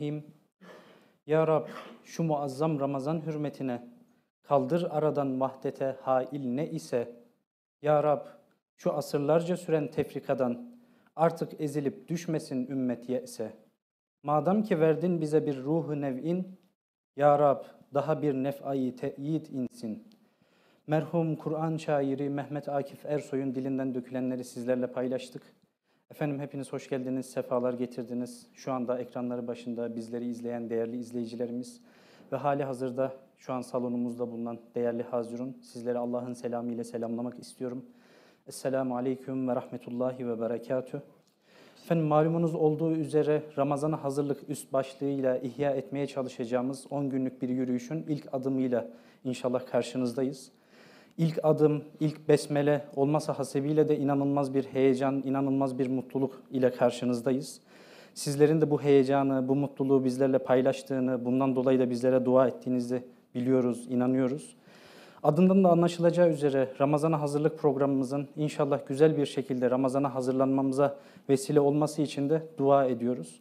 Bismillahirrahmanirrahim. Ya Rab şu muazzam Ramazan hürmetine kaldır aradan mahdete hail ne ise. Ya Rab şu asırlarca süren tefrikadan artık ezilip düşmesin ümmet ise. Madem ki verdin bize bir ruhu nev'in, Ya Rab daha bir nef'ayı teyit insin. Merhum Kur'an şairi Mehmet Akif Ersoy'un dilinden dökülenleri sizlerle paylaştık. Efendim hepiniz hoş geldiniz, sefalar getirdiniz. Şu anda ekranları başında bizleri izleyen değerli izleyicilerimiz ve hali hazırda şu an salonumuzda bulunan değerli hazirun sizleri Allah'ın selamıyla selamlamak istiyorum. Esselamu Aleyküm ve Rahmetullahi ve Berekatüh. Efendim malumunuz olduğu üzere Ramazan'a hazırlık üst başlığıyla ihya etmeye çalışacağımız 10 günlük bir yürüyüşün ilk adımıyla inşallah karşınızdayız ilk adım, ilk besmele olmasa hasebiyle de inanılmaz bir heyecan, inanılmaz bir mutluluk ile karşınızdayız. Sizlerin de bu heyecanı, bu mutluluğu bizlerle paylaştığını, bundan dolayı da bizlere dua ettiğinizi biliyoruz, inanıyoruz. Adından da anlaşılacağı üzere Ramazan'a hazırlık programımızın inşallah güzel bir şekilde Ramazan'a hazırlanmamıza vesile olması için de dua ediyoruz.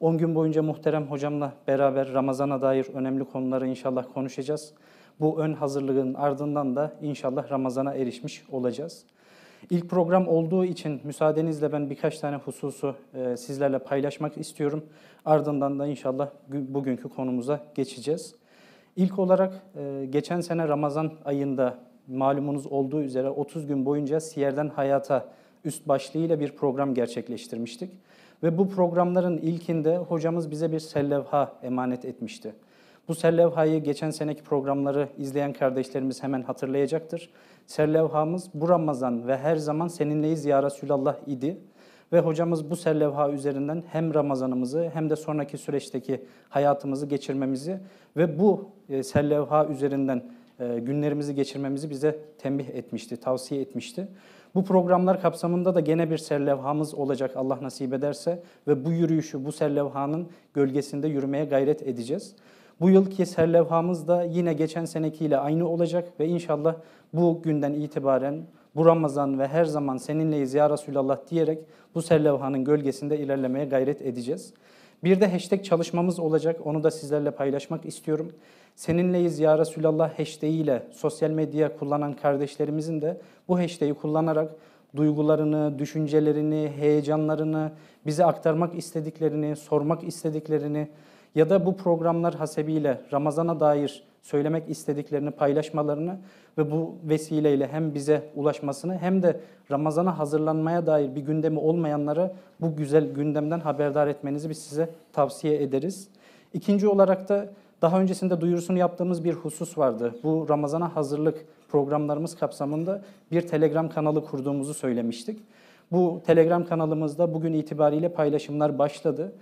10 gün boyunca muhterem hocamla beraber Ramazan'a dair önemli konuları inşallah konuşacağız. Bu ön hazırlığın ardından da inşallah Ramazan'a erişmiş olacağız. İlk program olduğu için müsaadenizle ben birkaç tane hususu e, sizlerle paylaşmak istiyorum. Ardından da inşallah bugünkü konumuza geçeceğiz. İlk olarak e, geçen sene Ramazan ayında malumunuz olduğu üzere 30 gün boyunca Siyer'den Hayata üst başlığıyla bir program gerçekleştirmiştik. Ve bu programların ilkinde hocamız bize bir sellevha emanet etmişti. Bu serlevhayı geçen seneki programları izleyen kardeşlerimiz hemen hatırlayacaktır. Serlevhamız bu Ramazan ve her zaman seninleyiz ya Resulallah idi. Ve hocamız bu serlevha üzerinden hem Ramazanımızı hem de sonraki süreçteki hayatımızı geçirmemizi ve bu e, serlevha üzerinden e, günlerimizi geçirmemizi bize tembih etmişti, tavsiye etmişti. Bu programlar kapsamında da gene bir serlevhamız olacak Allah nasip ederse ve bu yürüyüşü, bu serlevhanın gölgesinde yürümeye gayret edeceğiz. Bu yılki serlevhamız da yine geçen senekiyle aynı olacak ve inşallah bu günden itibaren bu Ramazan ve her zaman seninleyiz ya Resulallah diyerek bu serlevhanın gölgesinde ilerlemeye gayret edeceğiz. Bir de hashtag çalışmamız olacak. Onu da sizlerle paylaşmak istiyorum. Seninleyiz ya Resulallah hashtag ile sosyal medya kullanan kardeşlerimizin de bu hashtag'i kullanarak duygularını, düşüncelerini, heyecanlarını, bize aktarmak istediklerini, sormak istediklerini, ya da bu programlar hasebiyle Ramazan'a dair söylemek istediklerini paylaşmalarını ve bu vesileyle hem bize ulaşmasını hem de Ramazan'a hazırlanmaya dair bir gündemi olmayanlara bu güzel gündemden haberdar etmenizi biz size tavsiye ederiz. İkinci olarak da daha öncesinde duyurusunu yaptığımız bir husus vardı. Bu Ramazan'a hazırlık programlarımız kapsamında bir Telegram kanalı kurduğumuzu söylemiştik. Bu Telegram kanalımızda bugün itibariyle paylaşımlar başladı.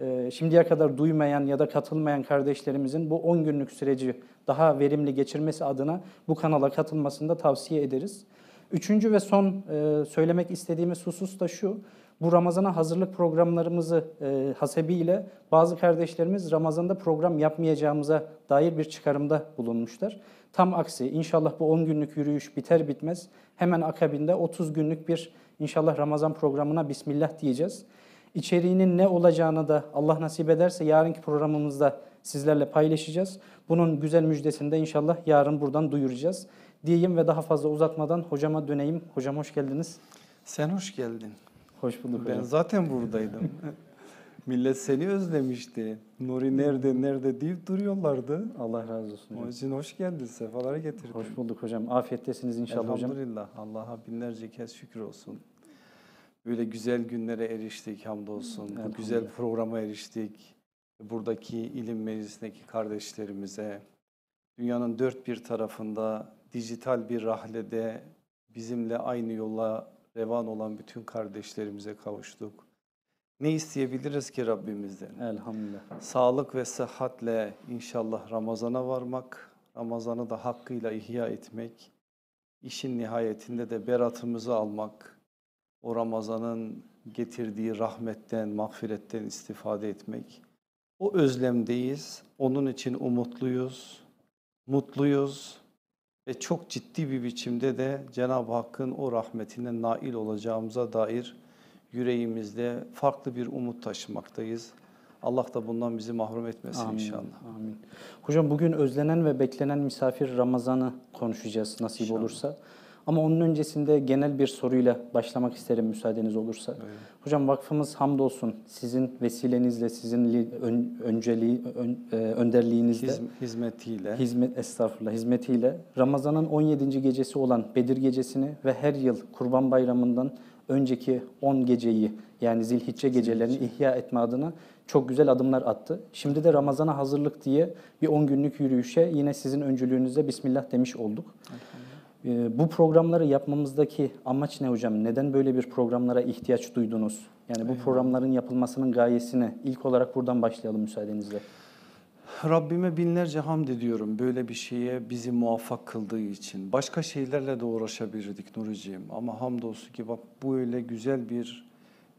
Ee, şimdiye kadar duymayan ya da katılmayan kardeşlerimizin bu 10 günlük süreci daha verimli geçirmesi adına bu kanala katılmasını da tavsiye ederiz. Üçüncü ve son e, söylemek istediğimiz husus da şu. Bu Ramazan'a hazırlık programlarımızı e, hasebiyle bazı kardeşlerimiz Ramazan'da program yapmayacağımıza dair bir çıkarımda bulunmuşlar. Tam aksi inşallah bu 10 günlük yürüyüş biter bitmez hemen akabinde 30 günlük bir inşallah Ramazan programına bismillah diyeceğiz içeriğinin ne olacağını da Allah nasip ederse yarınki programımızda sizlerle paylaşacağız. Bunun güzel müjdesini de inşallah yarın buradan duyuracağız. Diyeyim ve daha fazla uzatmadan hocama döneyim. Hocam hoş geldiniz. Sen hoş geldin. Hoş bulduk ben hocam. Ben zaten buradaydım. Millet seni özlemişti. Nuri nerede nerede deyip duruyorlardı. Allah razı olsun. Hocam. Onun için hoş geldin. Sefalara getirdin. Hoş bulduk hocam. Afiyettesiniz inşallah Elhamdülillah. hocam. Elhamdülillah. Allah'a binlerce kez şükür olsun böyle güzel günlere eriştik hamdolsun. Bu güzel programa eriştik. Buradaki ilim meclisindeki kardeşlerimize, dünyanın dört bir tarafında dijital bir rahlede bizimle aynı yola revan olan bütün kardeşlerimize kavuştuk. Ne isteyebiliriz ki Rabbimizden? Elhamdülillah. Sağlık ve sıhhatle inşallah Ramazan'a varmak, Ramazan'ı da hakkıyla ihya etmek, işin nihayetinde de beratımızı almak, o Ramazan'ın getirdiği rahmetten, mağfiretten istifade etmek. O özlemdeyiz, onun için umutluyuz, mutluyuz ve çok ciddi bir biçimde de Cenab-ı Hakk'ın o rahmetine nail olacağımıza dair yüreğimizde farklı bir umut taşımaktayız. Allah da bundan bizi mahrum etmesin amin, inşallah. Amin. Hocam bugün özlenen ve beklenen misafir Ramazan'ı konuşacağız nasip inşallah. olursa. Ama onun öncesinde genel bir soruyla başlamak isterim müsaadeniz olursa. Evet. Hocam vakfımız hamdolsun sizin vesilenizle, sizin ön, önceliği, ön, e, önderliğinizle. hizmetiyle. Hizmet, estağfurullah, hizmetiyle. Ramazan'ın 17. gecesi olan Bedir gecesini ve her yıl Kurban Bayramı'ndan önceki 10 geceyi yani zilhicce gecelerini ihya etme adına çok güzel adımlar attı. Şimdi de Ramazan'a hazırlık diye bir 10 günlük yürüyüşe yine sizin öncülüğünüzle Bismillah demiş olduk. Elhamdülillah. Ee, bu programları yapmamızdaki amaç ne hocam? Neden böyle bir programlara ihtiyaç duydunuz? Yani bu programların yapılmasının gayesini ilk olarak buradan başlayalım müsaadenizle. Rabbime binlerce hamd ediyorum böyle bir şeye bizi muvaffak kıldığı için. Başka şeylerle de uğraşabilirdik Nuriciğim ama hamdolsun ki bak bu öyle güzel bir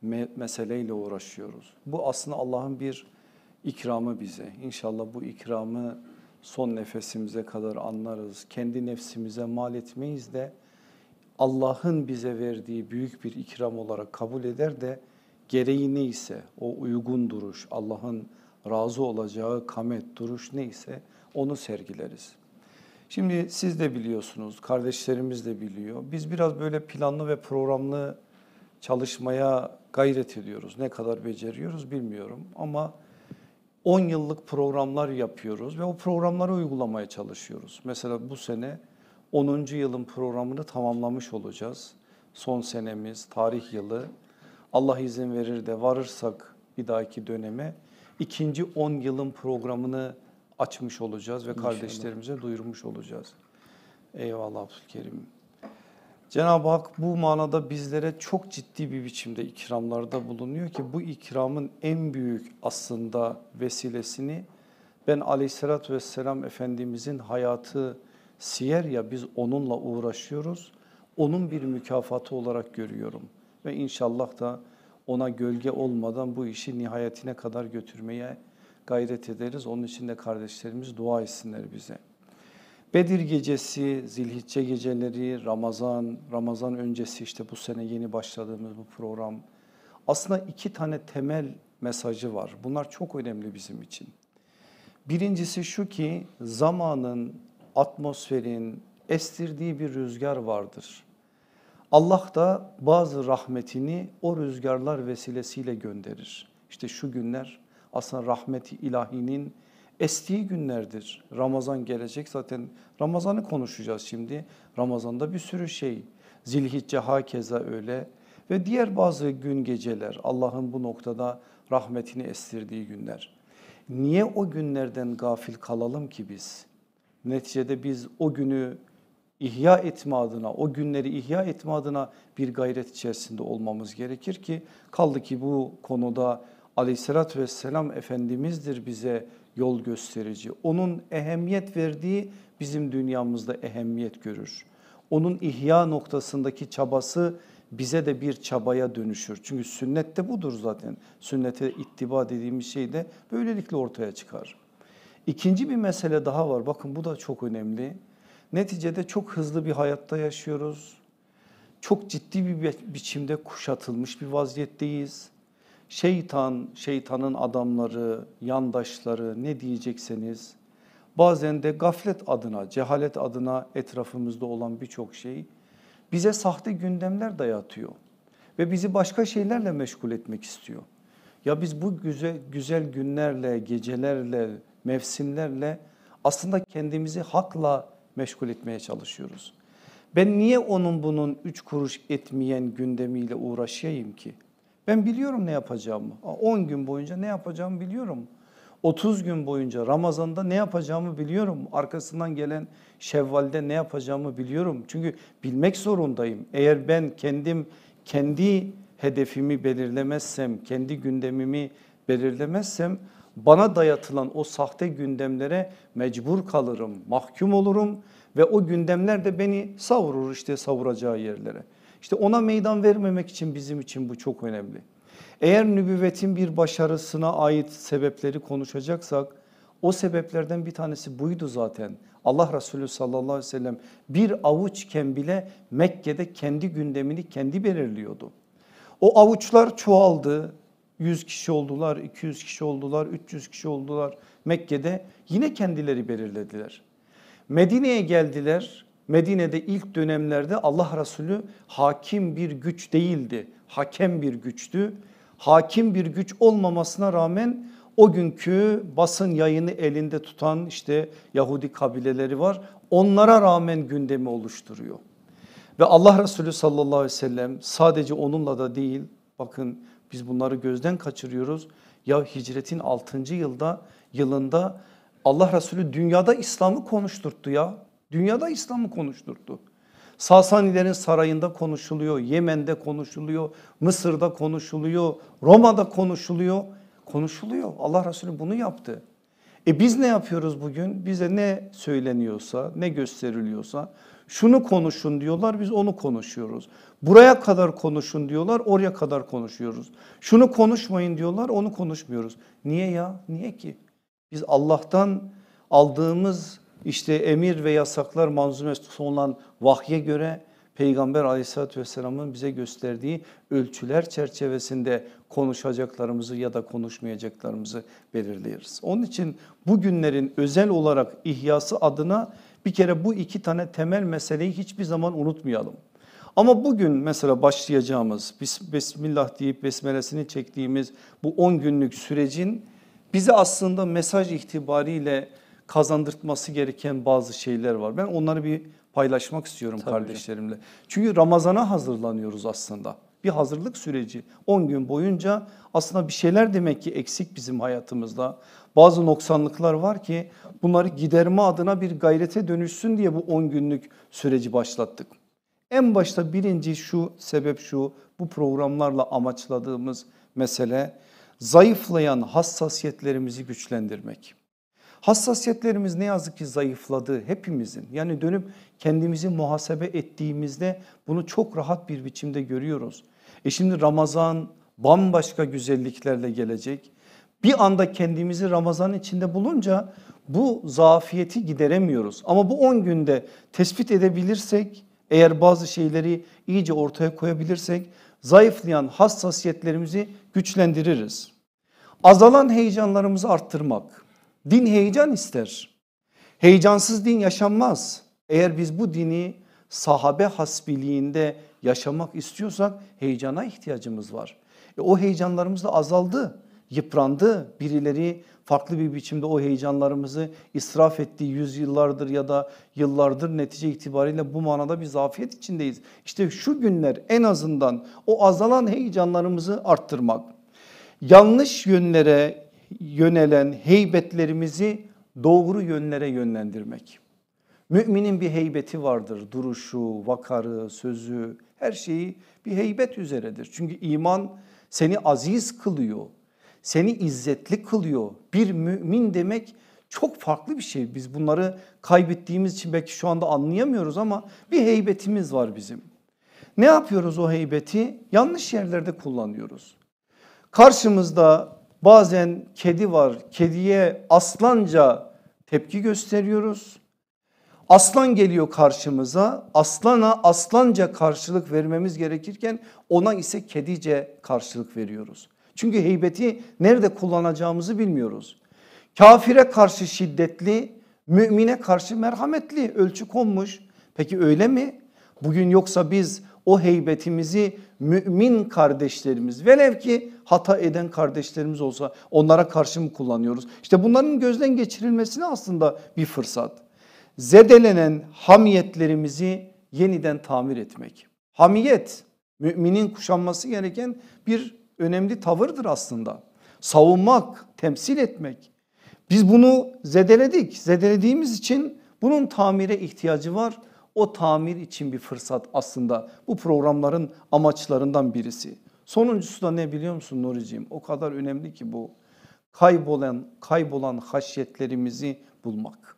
me- meseleyle uğraşıyoruz. Bu aslında Allah'ın bir ikramı bize. İnşallah bu ikramı son nefesimize kadar anlarız. Kendi nefsimize mal etmeyiz de Allah'ın bize verdiği büyük bir ikram olarak kabul eder de gereği neyse o uygun duruş, Allah'ın razı olacağı kamet duruş neyse onu sergileriz. Şimdi siz de biliyorsunuz, kardeşlerimiz de biliyor. Biz biraz böyle planlı ve programlı çalışmaya gayret ediyoruz. Ne kadar beceriyoruz bilmiyorum ama 10 yıllık programlar yapıyoruz ve o programları uygulamaya çalışıyoruz. Mesela bu sene 10. yılın programını tamamlamış olacağız. Son senemiz, tarih yılı. Allah izin verir de varırsak bir dahaki döneme ikinci 10 yılın programını açmış olacağız ve İnşallah. kardeşlerimize duyurmuş olacağız. Eyvallah Abdülkerim. Cenab-ı Hak bu manada bizlere çok ciddi bir biçimde ikramlarda bulunuyor ki bu ikramın en büyük aslında vesilesini ben aleyhissalatü vesselam Efendimizin hayatı siyer ya biz onunla uğraşıyoruz. Onun bir mükafatı olarak görüyorum ve inşallah da ona gölge olmadan bu işi nihayetine kadar götürmeye gayret ederiz. Onun için de kardeşlerimiz dua etsinler bize. Bedir gecesi, Zilhicce geceleri, Ramazan, Ramazan öncesi işte bu sene yeni başladığımız bu program. Aslında iki tane temel mesajı var. Bunlar çok önemli bizim için. Birincisi şu ki zamanın, atmosferin estirdiği bir rüzgar vardır. Allah da bazı rahmetini o rüzgarlar vesilesiyle gönderir. İşte şu günler aslında rahmeti ilahinin estiği günlerdir. Ramazan gelecek zaten Ramazan'ı konuşacağız şimdi. Ramazan'da bir sürü şey. Zilhicce hakeza öyle ve diğer bazı gün geceler Allah'ın bu noktada rahmetini estirdiği günler. Niye o günlerden gafil kalalım ki biz? Neticede biz o günü ihya etme adına, o günleri ihya etme adına bir gayret içerisinde olmamız gerekir ki kaldı ki bu konuda aleyhissalatü vesselam Efendimiz'dir bize yol gösterici. Onun ehemmiyet verdiği bizim dünyamızda ehemmiyet görür. Onun ihya noktasındaki çabası bize de bir çabaya dönüşür. Çünkü sünnet de budur zaten. Sünnete ittiba dediğimiz şey de böylelikle ortaya çıkar. İkinci bir mesele daha var. Bakın bu da çok önemli. Neticede çok hızlı bir hayatta yaşıyoruz. Çok ciddi bir biçimde kuşatılmış bir vaziyetteyiz. Şeytan, şeytanın adamları, yandaşları ne diyecekseniz bazen de gaflet adına, cehalet adına etrafımızda olan birçok şey bize sahte gündemler dayatıyor ve bizi başka şeylerle meşgul etmek istiyor. Ya biz bu güzel, güzel günlerle, gecelerle, mevsimlerle aslında kendimizi hakla meşgul etmeye çalışıyoruz. Ben niye onun bunun üç kuruş etmeyen gündemiyle uğraşayım ki? Ben biliyorum ne yapacağımı. 10 gün boyunca ne yapacağımı biliyorum. 30 gün boyunca Ramazan'da ne yapacağımı biliyorum. Arkasından gelen Şevval'de ne yapacağımı biliyorum. Çünkü bilmek zorundayım. Eğer ben kendim kendi hedefimi belirlemezsem, kendi gündemimi belirlemezsem bana dayatılan o sahte gündemlere mecbur kalırım, mahkum olurum ve o gündemler de beni savurur işte savuracağı yerlere. İşte ona meydan vermemek için bizim için bu çok önemli. Eğer nübüvvetin bir başarısına ait sebepleri konuşacaksak o sebeplerden bir tanesi buydu zaten. Allah Resulü sallallahu aleyhi ve sellem bir avuçken bile Mekke'de kendi gündemini kendi belirliyordu. O avuçlar çoğaldı. 100 kişi oldular, 200 kişi oldular, 300 kişi oldular Mekke'de. Yine kendileri belirlediler. Medine'ye geldiler. Medine'de ilk dönemlerde Allah Resulü hakim bir güç değildi. Hakem bir güçtü. Hakim bir güç olmamasına rağmen o günkü basın yayını elinde tutan işte Yahudi kabileleri var. Onlara rağmen gündemi oluşturuyor. Ve Allah Resulü sallallahu aleyhi ve sellem sadece onunla da değil bakın biz bunları gözden kaçırıyoruz. Ya hicretin 6. yılda yılında Allah Resulü dünyada İslam'ı konuşturttu ya. Dünyada İslam'ı konuşturdu. Sasanilerin sarayında konuşuluyor, Yemen'de konuşuluyor, Mısır'da konuşuluyor, Roma'da konuşuluyor. Konuşuluyor. Allah Resulü bunu yaptı. E biz ne yapıyoruz bugün? Bize ne söyleniyorsa, ne gösteriliyorsa şunu konuşun diyorlar biz onu konuşuyoruz. Buraya kadar konuşun diyorlar oraya kadar konuşuyoruz. Şunu konuşmayın diyorlar onu konuşmuyoruz. Niye ya? Niye ki? Biz Allah'tan aldığımız işte emir ve yasaklar manzumesi olan vahye göre Peygamber aleyhissalatü vesselamın bize gösterdiği ölçüler çerçevesinde konuşacaklarımızı ya da konuşmayacaklarımızı belirleyiriz. Onun için bugünlerin özel olarak ihyası adına bir kere bu iki tane temel meseleyi hiçbir zaman unutmayalım. Ama bugün mesela başlayacağımız Bismillah deyip besmelesini çektiğimiz bu 10 günlük sürecin bize aslında mesaj itibariyle kazandırtması gereken bazı şeyler var. Ben onları bir paylaşmak istiyorum Tabii kardeşlerimle. Hocam. Çünkü Ramazan'a hazırlanıyoruz aslında. Bir hazırlık süreci 10 gün boyunca aslında bir şeyler demek ki eksik bizim hayatımızda. Bazı noksanlıklar var ki bunları giderme adına bir gayrete dönüşsün diye bu 10 günlük süreci başlattık. En başta birinci şu sebep şu bu programlarla amaçladığımız mesele zayıflayan hassasiyetlerimizi güçlendirmek. Hassasiyetlerimiz ne yazık ki zayıfladı hepimizin. Yani dönüp kendimizi muhasebe ettiğimizde bunu çok rahat bir biçimde görüyoruz. E şimdi Ramazan bambaşka güzelliklerle gelecek. Bir anda kendimizi Ramazan içinde bulunca bu zafiyeti gideremiyoruz. Ama bu 10 günde tespit edebilirsek eğer bazı şeyleri iyice ortaya koyabilirsek zayıflayan hassasiyetlerimizi güçlendiririz. Azalan heyecanlarımızı arttırmak, Din heyecan ister. Heyecansız din yaşanmaz. Eğer biz bu dini sahabe hasbiliğinde yaşamak istiyorsak heyecana ihtiyacımız var. E, o heyecanlarımız da azaldı, yıprandı. Birileri farklı bir biçimde o heyecanlarımızı israf etti. Yüzyıllardır ya da yıllardır netice itibariyle bu manada bir zafiyet içindeyiz. İşte şu günler en azından o azalan heyecanlarımızı arttırmak. Yanlış yönlere yönelen heybetlerimizi doğru yönlere yönlendirmek. Müminin bir heybeti vardır. Duruşu, vakarı, sözü, her şeyi bir heybet üzeredir. Çünkü iman seni aziz kılıyor, seni izzetli kılıyor. Bir mümin demek çok farklı bir şey. Biz bunları kaybettiğimiz için belki şu anda anlayamıyoruz ama bir heybetimiz var bizim. Ne yapıyoruz o heybeti? Yanlış yerlerde kullanıyoruz. Karşımızda Bazen kedi var kediye aslanca tepki gösteriyoruz. Aslan geliyor karşımıza aslana aslanca karşılık vermemiz gerekirken ona ise kedice karşılık veriyoruz. Çünkü heybeti nerede kullanacağımızı bilmiyoruz. Kafire karşı şiddetli, mümine karşı merhametli ölçü konmuş. Peki öyle mi? Bugün yoksa biz o heybetimizi mümin kardeşlerimiz velev ki hata eden kardeşlerimiz olsa onlara karşı mı kullanıyoruz? İşte bunların gözden geçirilmesine aslında bir fırsat. Zedelenen hamiyetlerimizi yeniden tamir etmek. Hamiyet müminin kuşanması gereken bir önemli tavırdır aslında. Savunmak, temsil etmek. Biz bunu zedeledik. Zedelediğimiz için bunun tamire ihtiyacı var o tamir için bir fırsat aslında bu programların amaçlarından birisi. Sonuncusu da ne biliyor musun Nuriciğim? O kadar önemli ki bu. Kaybolan, kaybolan haşyetlerimizi bulmak.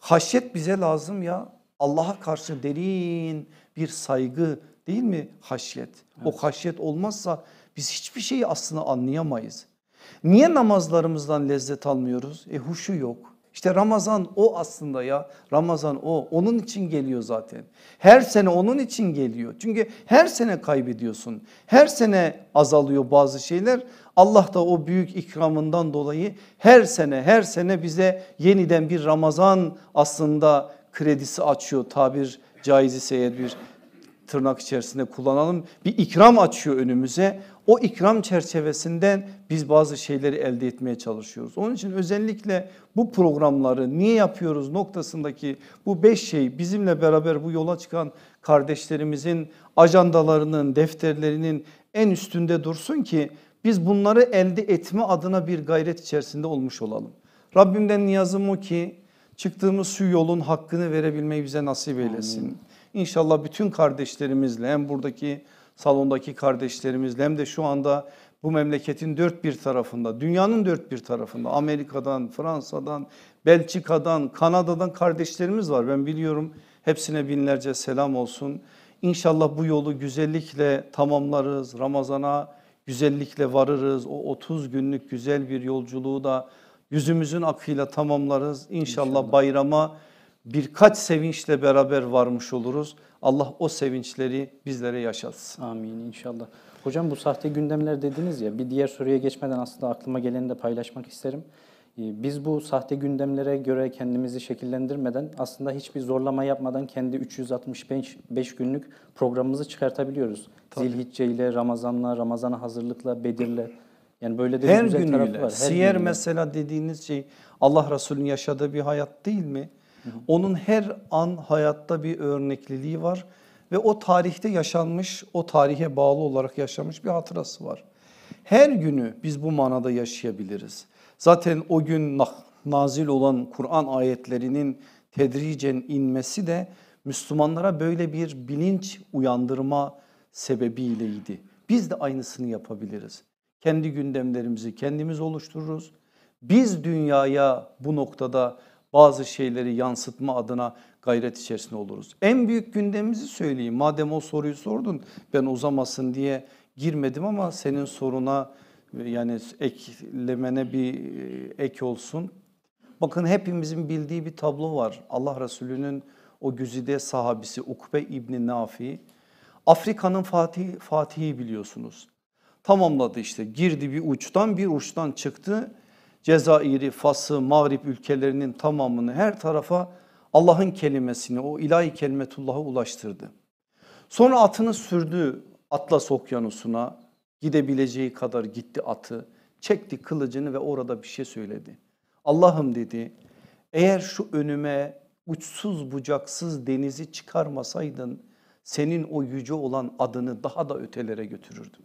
Haşyet bize lazım ya. Allah'a karşı derin bir saygı değil mi haşyet? Evet. O haşyet olmazsa biz hiçbir şeyi aslında anlayamayız. Niye namazlarımızdan lezzet almıyoruz? E huşu yok. İşte Ramazan o aslında ya Ramazan o onun için geliyor zaten. Her sene onun için geliyor. Çünkü her sene kaybediyorsun. Her sene azalıyor bazı şeyler. Allah da o büyük ikramından dolayı her sene her sene bize yeniden bir Ramazan aslında kredisi açıyor tabir caiz ise bir tırnak içerisinde kullanalım bir ikram açıyor önümüze. O ikram çerçevesinden biz bazı şeyleri elde etmeye çalışıyoruz. Onun için özellikle bu programları niye yapıyoruz noktasındaki bu beş şey bizimle beraber bu yola çıkan kardeşlerimizin ajandalarının, defterlerinin en üstünde dursun ki biz bunları elde etme adına bir gayret içerisinde olmuş olalım. Rabbimden niyazım o ki çıktığımız şu yolun hakkını verebilmeyi bize nasip eylesin. Amin. İnşallah bütün kardeşlerimizle hem buradaki salondaki kardeşlerimizle hem de şu anda bu memleketin dört bir tarafında, dünyanın dört bir tarafında, Amerika'dan, Fransa'dan, Belçika'dan, Kanada'dan kardeşlerimiz var. Ben biliyorum hepsine binlerce selam olsun. İnşallah bu yolu güzellikle tamamlarız. Ramazana güzellikle varırız. O 30 günlük güzel bir yolculuğu da yüzümüzün akıyla tamamlarız. İnşallah, İnşallah. bayrama birkaç sevinçle beraber varmış oluruz. Allah o sevinçleri bizlere yaşatsın. Amin inşallah. Hocam bu sahte gündemler dediniz ya bir diğer soruya geçmeden aslında aklıma geleni de paylaşmak isterim. Ee, biz bu sahte gündemlere göre kendimizi şekillendirmeden aslında hiçbir zorlama yapmadan kendi 365 günlük programımızı çıkartabiliyoruz. Tabii. Zilhicce ile, Ramazan'la, Ramazan'a hazırlıkla, Bedir'le. Yani böyle de her güzel günüyle, tarafı var. Her siyer günüyle. mesela dediğiniz şey Allah Resulü'nün yaşadığı bir hayat değil mi? Onun her an hayatta bir örnekliliği var ve o tarihte yaşanmış, o tarihe bağlı olarak yaşamış bir hatırası var. Her günü biz bu manada yaşayabiliriz. Zaten o gün nazil olan Kur'an ayetlerinin tedricen inmesi de Müslümanlara böyle bir bilinç uyandırma sebebiyleydi. Biz de aynısını yapabiliriz. Kendi gündemlerimizi kendimiz oluştururuz. Biz dünyaya bu noktada bazı şeyleri yansıtma adına gayret içerisinde oluruz. En büyük gündemimizi söyleyeyim. Madem o soruyu sordun ben uzamasın diye girmedim ama senin soruna e, yani eklemene bir e, ek olsun. Bakın hepimizin bildiği bir tablo var. Allah Resulü'nün o güzide sahabisi Ukbe İbni Nafi. Afrika'nın Fatih, Fatih'i biliyorsunuz. Tamamladı işte girdi bir uçtan bir uçtan çıktı Cezayir'i, Fas'ı, Mağrib ülkelerinin tamamını her tarafa Allah'ın kelimesini o ilahi kelimetullah'a ulaştırdı. Sonra atını sürdü Atlas okyanusuna gidebileceği kadar gitti atı çekti kılıcını ve orada bir şey söyledi. Allah'ım dedi eğer şu önüme uçsuz bucaksız denizi çıkarmasaydın senin o yüce olan adını daha da ötelere götürürdüm.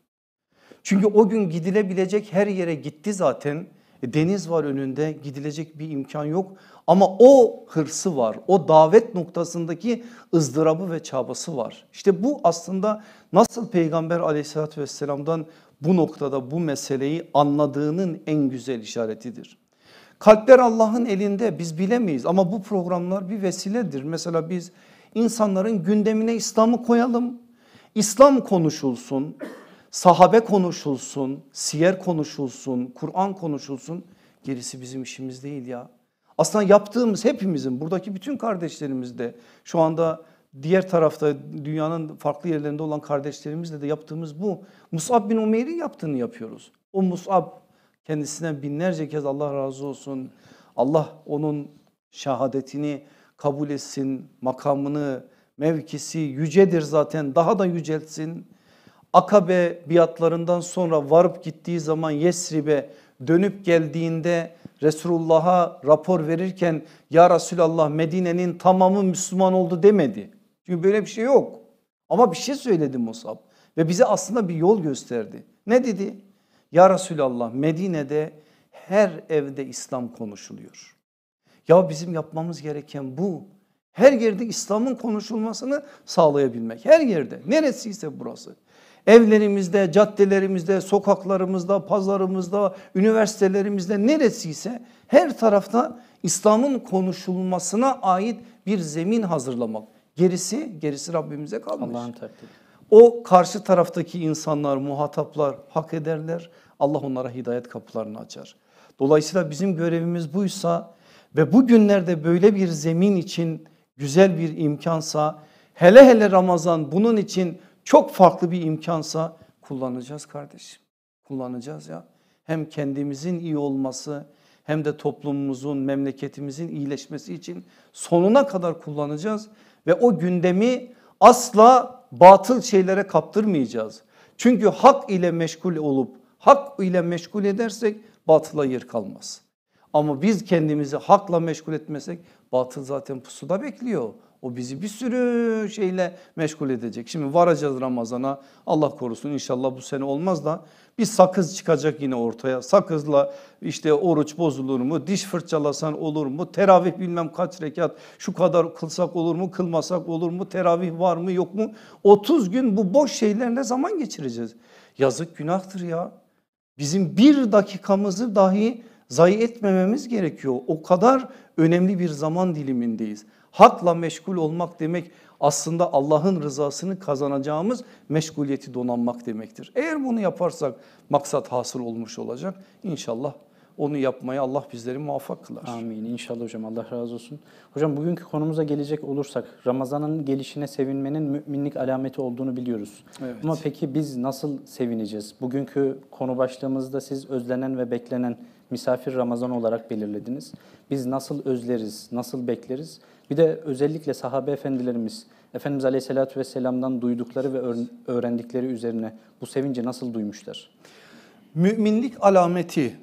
Çünkü o gün gidilebilecek her yere gitti zaten e, deniz var önünde gidilecek bir imkan yok ama o hırsı var. O davet noktasındaki ızdırabı ve çabası var. İşte bu aslında nasıl peygamber aleyhissalatü vesselam'dan bu noktada bu meseleyi anladığının en güzel işaretidir. Kalpler Allah'ın elinde biz bilemeyiz ama bu programlar bir vesiledir. Mesela biz insanların gündemine İslam'ı koyalım. İslam konuşulsun sahabe konuşulsun, siyer konuşulsun, Kur'an konuşulsun. Gerisi bizim işimiz değil ya. Aslında yaptığımız hepimizin buradaki bütün kardeşlerimiz de, şu anda diğer tarafta dünyanın farklı yerlerinde olan kardeşlerimizle de yaptığımız bu. Musab bin Umeyr'in yaptığını yapıyoruz. O Musab kendisine binlerce kez Allah razı olsun. Allah onun şehadetini kabul etsin, makamını, mevkisi yücedir zaten daha da yüceltsin. Akabe biatlarından sonra varıp gittiği zaman Yesrib'e dönüp geldiğinde Resulullah'a rapor verirken ya Resulallah Medine'nin tamamı Müslüman oldu demedi. Çünkü böyle bir şey yok. Ama bir şey söyledi Musab ve bize aslında bir yol gösterdi. Ne dedi? Ya Resulallah Medine'de her evde İslam konuşuluyor. Ya bizim yapmamız gereken bu. Her yerde İslam'ın konuşulmasını sağlayabilmek. Her yerde neresiyse burası. Evlerimizde, caddelerimizde, sokaklarımızda, pazarımızda, üniversitelerimizde neresi her tarafta İslam'ın konuşulmasına ait bir zemin hazırlamak. Gerisi, gerisi Rabbimize kalmış. Allah'ın takdiri. O karşı taraftaki insanlar, muhataplar hak ederler. Allah onlara hidayet kapılarını açar. Dolayısıyla bizim görevimiz buysa ve bugünlerde böyle bir zemin için güzel bir imkansa hele hele Ramazan bunun için çok farklı bir imkansa kullanacağız kardeşim. Kullanacağız ya. Hem kendimizin iyi olması hem de toplumumuzun, memleketimizin iyileşmesi için sonuna kadar kullanacağız ve o gündemi asla batıl şeylere kaptırmayacağız. Çünkü hak ile meşgul olup hak ile meşgul edersek batıla yer kalmaz. Ama biz kendimizi hakla meşgul etmesek batıl zaten pusuda bekliyor. O bizi bir sürü şeyle meşgul edecek. Şimdi varacağız Ramazan'a Allah korusun inşallah bu sene olmaz da bir sakız çıkacak yine ortaya. Sakızla işte oruç bozulur mu? Diş fırçalasan olur mu? Teravih bilmem kaç rekat şu kadar kılsak olur mu? Kılmasak olur mu? Teravih var mı yok mu? 30 gün bu boş şeylerle zaman geçireceğiz. Yazık günahtır ya. Bizim bir dakikamızı dahi zayi etmememiz gerekiyor. O kadar önemli bir zaman dilimindeyiz. Hakla meşgul olmak demek aslında Allah'ın rızasını kazanacağımız meşguliyeti donanmak demektir. Eğer bunu yaparsak maksat hasıl olmuş olacak. İnşallah onu yapmaya Allah bizleri muvaffak kılar. Amin. İnşallah hocam Allah razı olsun. Hocam bugünkü konumuza gelecek olursak Ramazan'ın gelişine sevinmenin müminlik alameti olduğunu biliyoruz. Evet. Ama peki biz nasıl sevineceğiz? Bugünkü konu başlığımızda siz özlenen ve beklenen misafir Ramazan olarak belirlediniz. Biz nasıl özleriz, nasıl bekleriz bir de özellikle sahabe efendilerimiz, Efendimiz Aleyhisselatü Vesselam'dan duydukları ve öğrendikleri üzerine bu sevinci nasıl duymuşlar? Müminlik alameti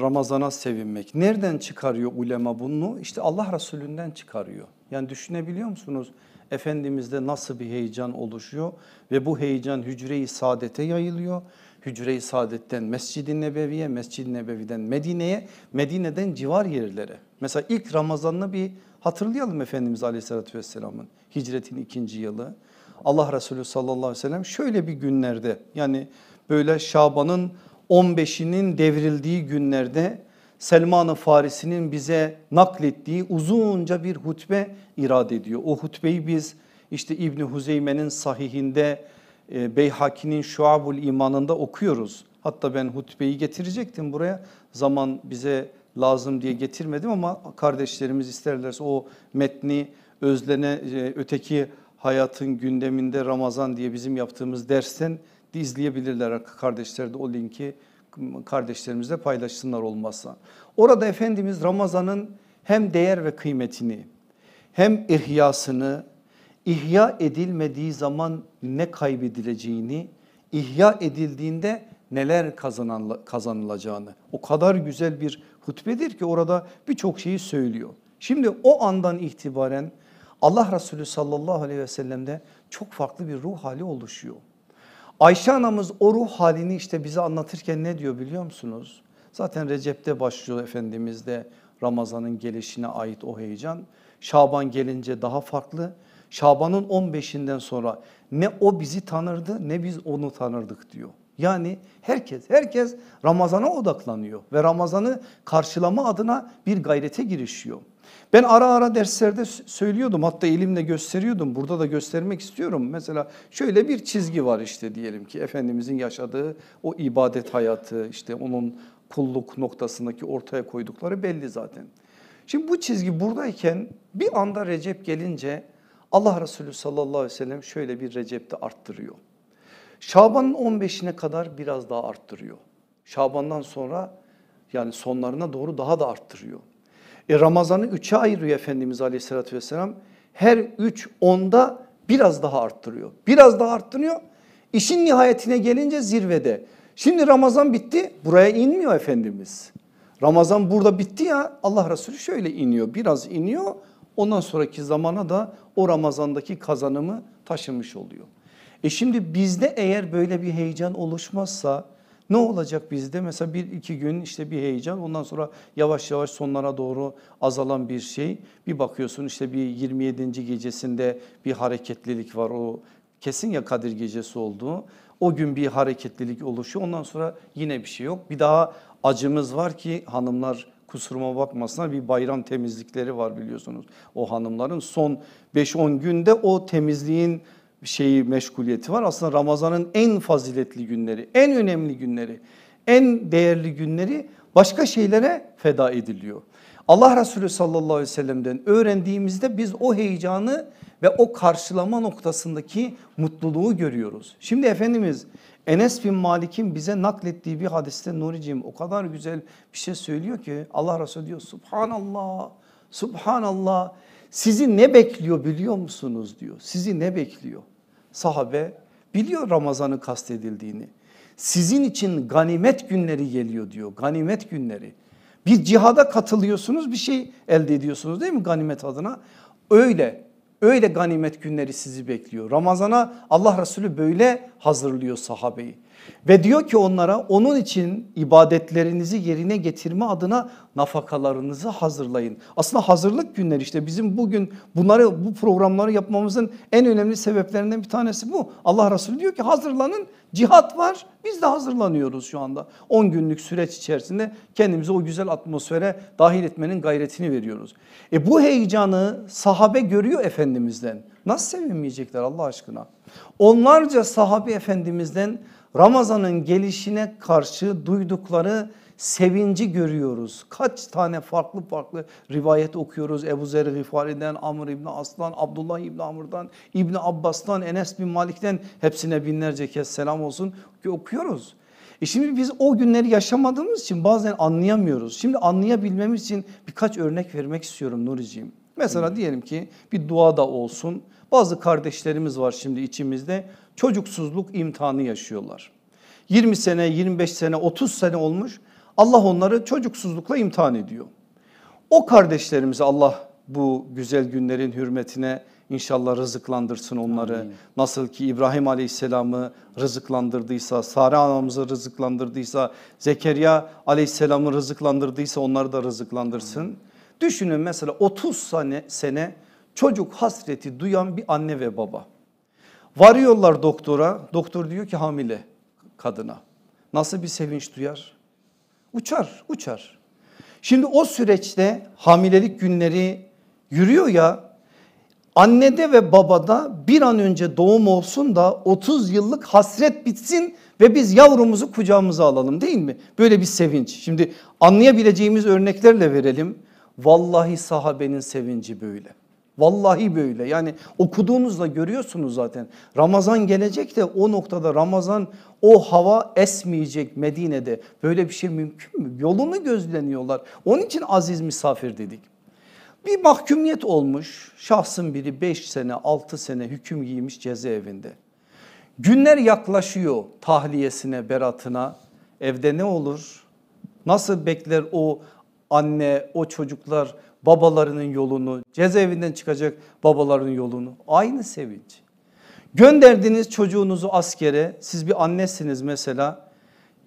Ramazan'a sevinmek. Nereden çıkarıyor ulema bunu? İşte Allah Resulü'nden çıkarıyor. Yani düşünebiliyor musunuz? Efendimiz'de nasıl bir heyecan oluşuyor ve bu heyecan hücre-i saadete yayılıyor. Hücre-i saadetten Mescid-i Nebevi'ye, Mescid-i Nebevi'den Medine'ye, Medine'den civar yerlere. Mesela ilk Ramazan'la bir Hatırlayalım Efendimiz Aleyhisselatü Vesselam'ın hicretin ikinci yılı. Allah Resulü sallallahu aleyhi ve sellem şöyle bir günlerde yani böyle Şaban'ın 15'inin devrildiği günlerde Selman-ı Farisi'nin bize naklettiği uzunca bir hutbe irade ediyor. O hutbeyi biz işte İbni Huzeyme'nin sahihinde e, Beyhaki'nin Şuabul İmanında okuyoruz. Hatta ben hutbeyi getirecektim buraya zaman bize lazım diye getirmedim ama kardeşlerimiz isterlerse o metni özlene e, öteki hayatın gündeminde Ramazan diye bizim yaptığımız dersten de izleyebilirler kardeşler de o linki kardeşlerimizle paylaşsınlar olmazsa. Orada Efendimiz Ramazan'ın hem değer ve kıymetini hem ihyasını ihya edilmediği zaman ne kaybedileceğini ihya edildiğinde neler kazanılacağını o kadar güzel bir hutbedir ki orada birçok şeyi söylüyor. Şimdi o andan itibaren Allah Resulü sallallahu aleyhi ve sellem'de çok farklı bir ruh hali oluşuyor. Ayşe anamız o ruh halini işte bize anlatırken ne diyor biliyor musunuz? Zaten Recep'te başlıyor Efendimiz de Ramazan'ın gelişine ait o heyecan. Şaban gelince daha farklı. Şaban'ın 15'inden sonra ne o bizi tanırdı ne biz onu tanırdık diyor. Yani herkes, herkes Ramazan'a odaklanıyor ve Ramazan'ı karşılama adına bir gayrete girişiyor. Ben ara ara derslerde söylüyordum hatta elimle gösteriyordum burada da göstermek istiyorum. Mesela şöyle bir çizgi var işte diyelim ki Efendimizin yaşadığı o ibadet hayatı işte onun kulluk noktasındaki ortaya koydukları belli zaten. Şimdi bu çizgi buradayken bir anda Recep gelince Allah Resulü sallallahu aleyhi ve sellem şöyle bir Recep'te arttırıyor. Şaban'ın 15'ine kadar biraz daha arttırıyor. Şaban'dan sonra yani sonlarına doğru daha da arttırıyor. E Ramazan'ı üçe ayırıyor Efendimiz Aleyhisselatü Vesselam. Her üç onda biraz daha arttırıyor. Biraz daha arttırıyor. İşin nihayetine gelince zirvede. Şimdi Ramazan bitti buraya inmiyor Efendimiz. Ramazan burada bitti ya Allah Resulü şöyle iniyor biraz iniyor. Ondan sonraki zamana da o Ramazan'daki kazanımı taşımış oluyor. E şimdi bizde eğer böyle bir heyecan oluşmazsa ne olacak bizde? Mesela bir iki gün işte bir heyecan ondan sonra yavaş yavaş sonlara doğru azalan bir şey. Bir bakıyorsun işte bir 27. gecesinde bir hareketlilik var o kesin ya Kadir gecesi oldu. O gün bir hareketlilik oluşuyor ondan sonra yine bir şey yok. Bir daha acımız var ki hanımlar kusuruma bakmasınlar bir bayram temizlikleri var biliyorsunuz o hanımların. Son 5-10 günde o temizliğin şeyi meşguliyeti var. Aslında Ramazan'ın en faziletli günleri, en önemli günleri, en değerli günleri başka şeylere feda ediliyor. Allah Resulü sallallahu aleyhi ve sellem'den öğrendiğimizde biz o heyecanı ve o karşılama noktasındaki mutluluğu görüyoruz. Şimdi Efendimiz Enes bin Malik'in bize naklettiği bir hadiste Nuri'cim o kadar güzel bir şey söylüyor ki Allah Resulü diyor subhanallah, subhanallah sizi ne bekliyor biliyor musunuz diyor. Sizi ne bekliyor? Sahabe biliyor Ramazan'ı kastedildiğini. Sizin için ganimet günleri geliyor diyor. Ganimet günleri. Bir cihada katılıyorsunuz bir şey elde ediyorsunuz değil mi ganimet adına? Öyle Öyle ganimet günleri sizi bekliyor. Ramazana Allah Resulü böyle hazırlıyor sahabeyi. Ve diyor ki onlara onun için ibadetlerinizi yerine getirme adına nafakalarınızı hazırlayın. Aslında hazırlık günleri işte bizim bugün bunları bu programları yapmamızın en önemli sebeplerinden bir tanesi bu. Allah Resulü diyor ki hazırlanın Cihat var. Biz de hazırlanıyoruz şu anda. 10 günlük süreç içerisinde kendimizi o güzel atmosfere dahil etmenin gayretini veriyoruz. E bu heyecanı sahabe görüyor Efendimiz'den. Nasıl sevinmeyecekler Allah aşkına? Onlarca sahabe Efendimiz'den Ramazan'ın gelişine karşı duydukları sevinci görüyoruz. Kaç tane farklı farklı rivayet okuyoruz. Ebu Zer Gıfari'den, Amr İbni Aslan, Abdullah İbni Amr'dan, İbni Abbas'tan, Enes bin Malik'ten hepsine binlerce kez selam olsun ki okuyoruz. E şimdi biz o günleri yaşamadığımız için bazen anlayamıyoruz. Şimdi anlayabilmemiz için birkaç örnek vermek istiyorum Nuriciğim. Mesela diyelim ki bir dua da olsun. Bazı kardeşlerimiz var şimdi içimizde çocuksuzluk imtihanı yaşıyorlar. 20 sene, 25 sene, 30 sene olmuş Allah onları çocuksuzlukla imtihan ediyor. O kardeşlerimizi Allah bu güzel günlerin hürmetine inşallah rızıklandırsın onları. Amin. Nasıl ki İbrahim Aleyhisselam'ı rızıklandırdıysa, Sara anamızı rızıklandırdıysa, Zekeriya Aleyhisselam'ı rızıklandırdıysa onları da rızıklandırsın. Amin. Düşünün mesela 30 sene, sene çocuk hasreti duyan bir anne ve baba. Varıyorlar doktora, doktor diyor ki hamile kadına. Nasıl bir sevinç duyar? Uçar, uçar. Şimdi o süreçte hamilelik günleri yürüyor ya annede ve babada bir an önce doğum olsun da 30 yıllık hasret bitsin ve biz yavrumuzu kucağımıza alalım değil mi? Böyle bir sevinç. Şimdi anlayabileceğimiz örneklerle verelim. Vallahi sahabenin sevinci böyle. Vallahi böyle yani okuduğunuzda görüyorsunuz zaten Ramazan gelecek de o noktada Ramazan o hava esmeyecek Medine'de böyle bir şey mümkün mü? Yolunu gözleniyorlar onun için aziz misafir dedik. Bir mahkumiyet olmuş şahsın biri 5 sene 6 sene hüküm giymiş cezaevinde. Günler yaklaşıyor tahliyesine beratına evde ne olur? Nasıl bekler o anne o çocuklar babalarının yolunu, cezaevinden çıkacak babaların yolunu. Aynı sevinç. Gönderdiğiniz çocuğunuzu askere, siz bir annesiniz mesela,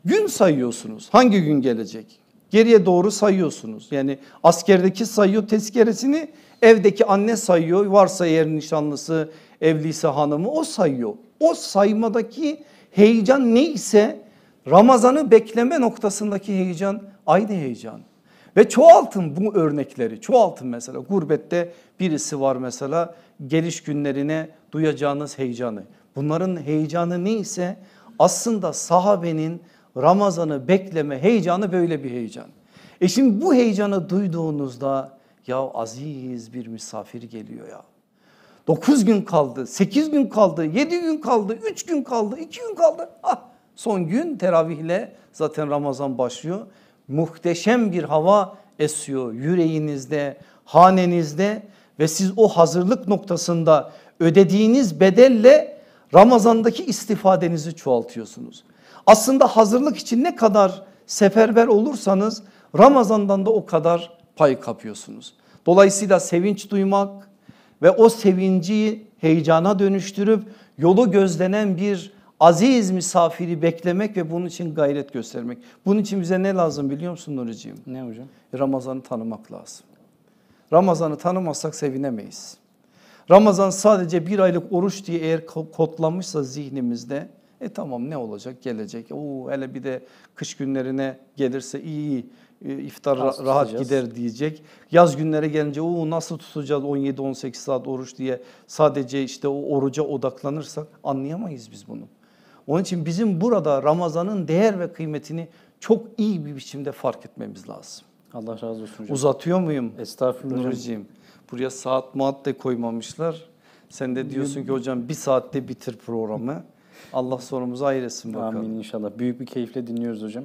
gün sayıyorsunuz. Hangi gün gelecek? Geriye doğru sayıyorsunuz. Yani askerdeki sayıyor tezkeresini, evdeki anne sayıyor. Varsa eğer nişanlısı, evliyse hanımı o sayıyor. O saymadaki heyecan neyse Ramazan'ı bekleme noktasındaki heyecan aynı heyecan. Ve çoğaltın bu örnekleri çoğaltın mesela gurbette birisi var mesela geliş günlerine duyacağınız heyecanı. Bunların heyecanı neyse aslında sahabenin Ramazan'ı bekleme heyecanı böyle bir heyecan. E şimdi bu heyecanı duyduğunuzda ya aziz bir misafir geliyor ya. 9 gün kaldı, 8 gün kaldı, 7 gün kaldı, 3 gün kaldı, 2 gün kaldı. Ah son gün teravihle zaten Ramazan başlıyor muhteşem bir hava esiyor yüreğinizde, hanenizde ve siz o hazırlık noktasında ödediğiniz bedelle Ramazan'daki istifadenizi çoğaltıyorsunuz. Aslında hazırlık için ne kadar seferber olursanız Ramazan'dan da o kadar pay kapıyorsunuz. Dolayısıyla sevinç duymak ve o sevinci heyecana dönüştürüp yolu gözlenen bir aziz misafiri beklemek ve bunun için gayret göstermek. Bunun için bize ne lazım biliyor musun Nuri'ciğim? Ne hocam? Ramazan'ı tanımak lazım. Ramazan'ı tanımazsak sevinemeyiz. Ramazan sadece bir aylık oruç diye eğer kodlanmışsa zihnimizde e tamam ne olacak gelecek. Oo, hele bir de kış günlerine gelirse iyi e, iftar nasıl rahat gider diyecek. Yaz günlere gelince o nasıl tutacağız 17-18 saat oruç diye sadece işte o oruca odaklanırsak anlayamayız biz bunu. Onun için bizim burada Ramazan'ın değer ve kıymetini çok iyi bir biçimde fark etmemiz lazım. Allah razı olsun hocam. Uzatıyor muyum? Estağfurullah Nuriciğim. Buraya saat muat de koymamışlar. Sen de diyorsun ki hocam bir saatte bitir programı. Allah sorumuzu ayırsın bakalım. Amin inşallah. Büyük bir keyifle dinliyoruz hocam.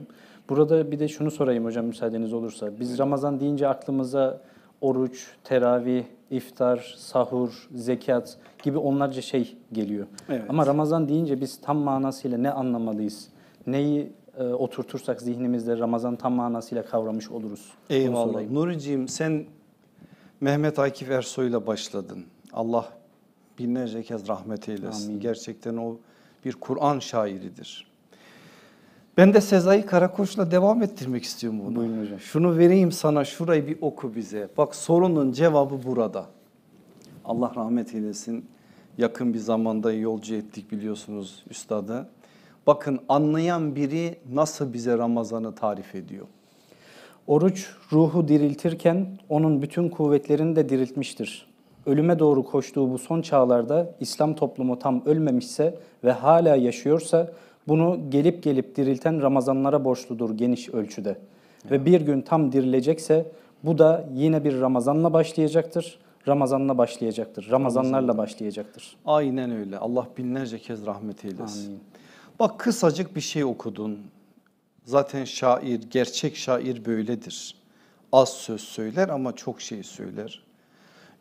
Burada bir de şunu sorayım hocam müsaadeniz olursa. Biz Ramazan deyince aklımıza oruç, teravih, iftar, sahur, zekat gibi onlarca şey geliyor. Evet. Ama Ramazan deyince biz tam manasıyla ne anlamalıyız? Neyi e, oturtursak zihnimizde Ramazan tam manasıyla kavramış oluruz. Eyvallah. Nuriciğim sen Mehmet Akif ile başladın. Allah binlerce kez rahmet eylesin. Amin. Gerçekten o bir Kur'an şairidir. Ben de Sezai Karakoç'la devam ettirmek istiyorum bunu. Buyurun hocam. Şunu vereyim sana, şurayı bir oku bize. Bak sorunun cevabı burada. Allah rahmet eylesin. Yakın bir zamanda yolcu ettik biliyorsunuz üstadı. Bakın anlayan biri nasıl bize Ramazan'ı tarif ediyor. Oruç ruhu diriltirken onun bütün kuvvetlerini de diriltmiştir. Ölüme doğru koştuğu bu son çağlarda İslam toplumu tam ölmemişse ve hala yaşıyorsa bunu gelip gelip dirilten Ramazanlara borçludur geniş ölçüde. Evet. Ve bir gün tam dirilecekse bu da yine bir Ramazanla başlayacaktır. Ramazanla başlayacaktır. Ramazanlarla başlayacaktır. Aynen öyle. Allah binlerce kez rahmet eylesin. Amin. Bak kısacık bir şey okudun. Zaten şair, gerçek şair böyledir. Az söz söyler ama çok şey söyler.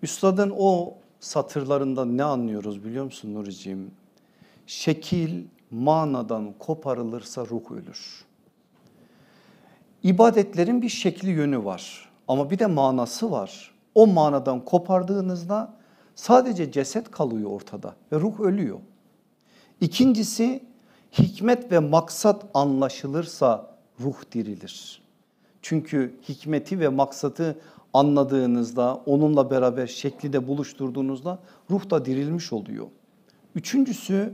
Üstadın o satırlarında ne anlıyoruz biliyor musun Nuriciğim? Şekil manadan koparılırsa ruh ölür. İbadetlerin bir şekli yönü var ama bir de manası var. O manadan kopardığınızda sadece ceset kalıyor ortada ve ruh ölüyor. İkincisi hikmet ve maksat anlaşılırsa ruh dirilir. Çünkü hikmeti ve maksatı anladığınızda onunla beraber şekli de buluşturduğunuzda ruh da dirilmiş oluyor. Üçüncüsü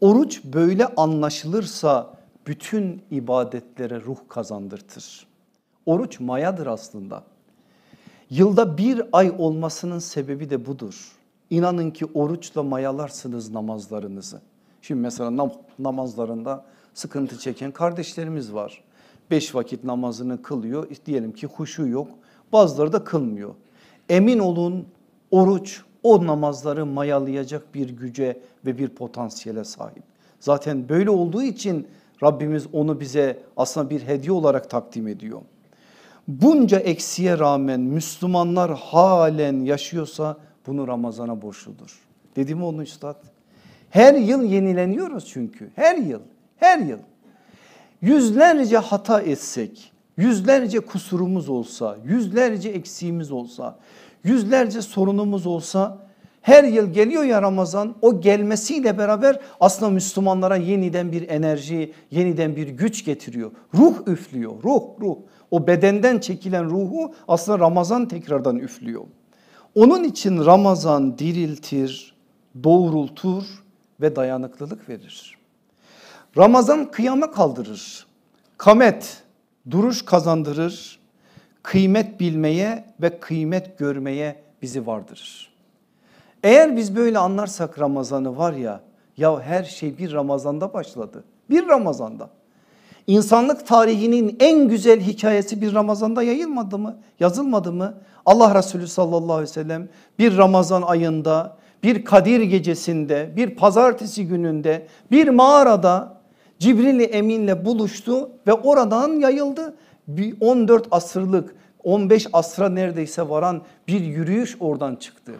Oruç böyle anlaşılırsa bütün ibadetlere ruh kazandırtır. Oruç mayadır aslında. Yılda bir ay olmasının sebebi de budur. İnanın ki oruçla mayalarsınız namazlarınızı. Şimdi mesela nam namazlarında sıkıntı çeken kardeşlerimiz var. Beş vakit namazını kılıyor. Diyelim ki huşu yok. Bazıları da kılmıyor. Emin olun oruç o namazları mayalayacak bir güce ve bir potansiyele sahip. Zaten böyle olduğu için Rabbimiz onu bize aslında bir hediye olarak takdim ediyor. Bunca eksiye rağmen Müslümanlar halen yaşıyorsa bunu Ramazan'a borçludur. Dedi mi onu üstad? Her yıl yenileniyoruz çünkü her yıl her yıl. Yüzlerce hata etsek, yüzlerce kusurumuz olsa, yüzlerce eksiğimiz olsa, Yüzlerce sorunumuz olsa her yıl geliyor ya Ramazan o gelmesiyle beraber aslında Müslümanlara yeniden bir enerji, yeniden bir güç getiriyor. Ruh üflüyor, ruh, ruh. O bedenden çekilen ruhu aslında Ramazan tekrardan üflüyor. Onun için Ramazan diriltir, doğrultur ve dayanıklılık verir. Ramazan kıyama kaldırır, kamet, duruş kazandırır, kıymet bilmeye ve kıymet görmeye bizi vardırır. Eğer biz böyle anlarsak Ramazan'ı var ya ya her şey bir Ramazan'da başladı. Bir Ramazan'da. İnsanlık tarihinin en güzel hikayesi bir Ramazan'da yayılmadı mı? Yazılmadı mı? Allah Resulü sallallahu aleyhi ve sellem bir Ramazan ayında, bir Kadir gecesinde, bir pazartesi gününde, bir mağarada Cibril-i Emin'le buluştu ve oradan yayıldı bir 14 asırlık 15 asra neredeyse varan bir yürüyüş oradan çıktı.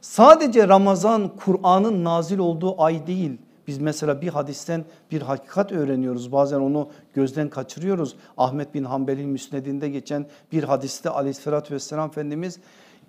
Sadece Ramazan Kur'an'ın nazil olduğu ay değil. Biz mesela bir hadisten bir hakikat öğreniyoruz. Bazen onu gözden kaçırıyoruz. Ahmet bin Hanbel'in müsnedinde geçen bir hadiste Ali aleyhissalatü vesselam Efendimiz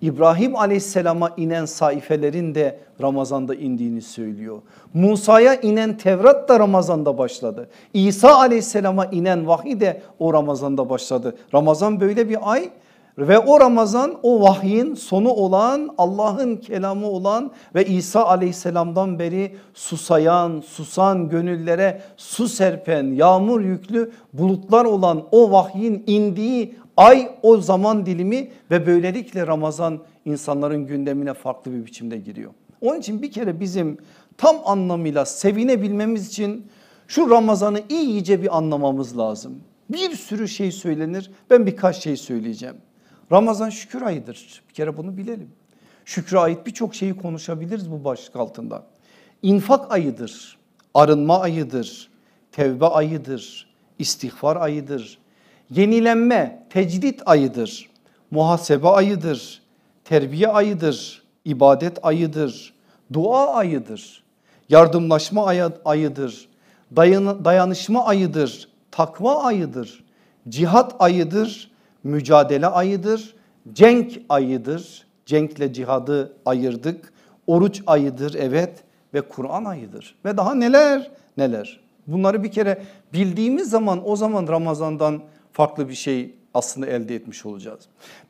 İbrahim aleyhisselama inen sayfelerin de Ramazan'da indiğini söylüyor. Musa'ya inen Tevrat da Ramazan'da başladı. İsa aleyhisselama inen vahiy de o Ramazan'da başladı. Ramazan böyle bir ay ve o Ramazan o vahyin sonu olan Allah'ın kelamı olan ve İsa aleyhisselamdan beri susayan susan gönüllere su serpen yağmur yüklü bulutlar olan o vahyin indiği ay o zaman dilimi ve böylelikle Ramazan insanların gündemine farklı bir biçimde giriyor. Onun için bir kere bizim tam anlamıyla sevinebilmemiz için şu Ramazan'ı iyice bir anlamamız lazım. Bir sürü şey söylenir ben birkaç şey söyleyeceğim. Ramazan şükür ayıdır bir kere bunu bilelim. Şükre ait birçok şeyi konuşabiliriz bu başlık altında. İnfak ayıdır, arınma ayıdır, tevbe ayıdır, istihbar ayıdır, yenilenme, tecdit ayıdır, muhasebe ayıdır, terbiye ayıdır, ibadet ayıdır, dua ayıdır, yardımlaşma ayıdır, dayanışma ayıdır, takva ayıdır, cihat ayıdır, mücadele ayıdır, cenk ayıdır. Cenkle cihadı ayırdık. Oruç ayıdır evet ve Kur'an ayıdır ve daha neler neler. Bunları bir kere bildiğimiz zaman o zaman Ramazan'dan farklı bir şey aslında elde etmiş olacağız.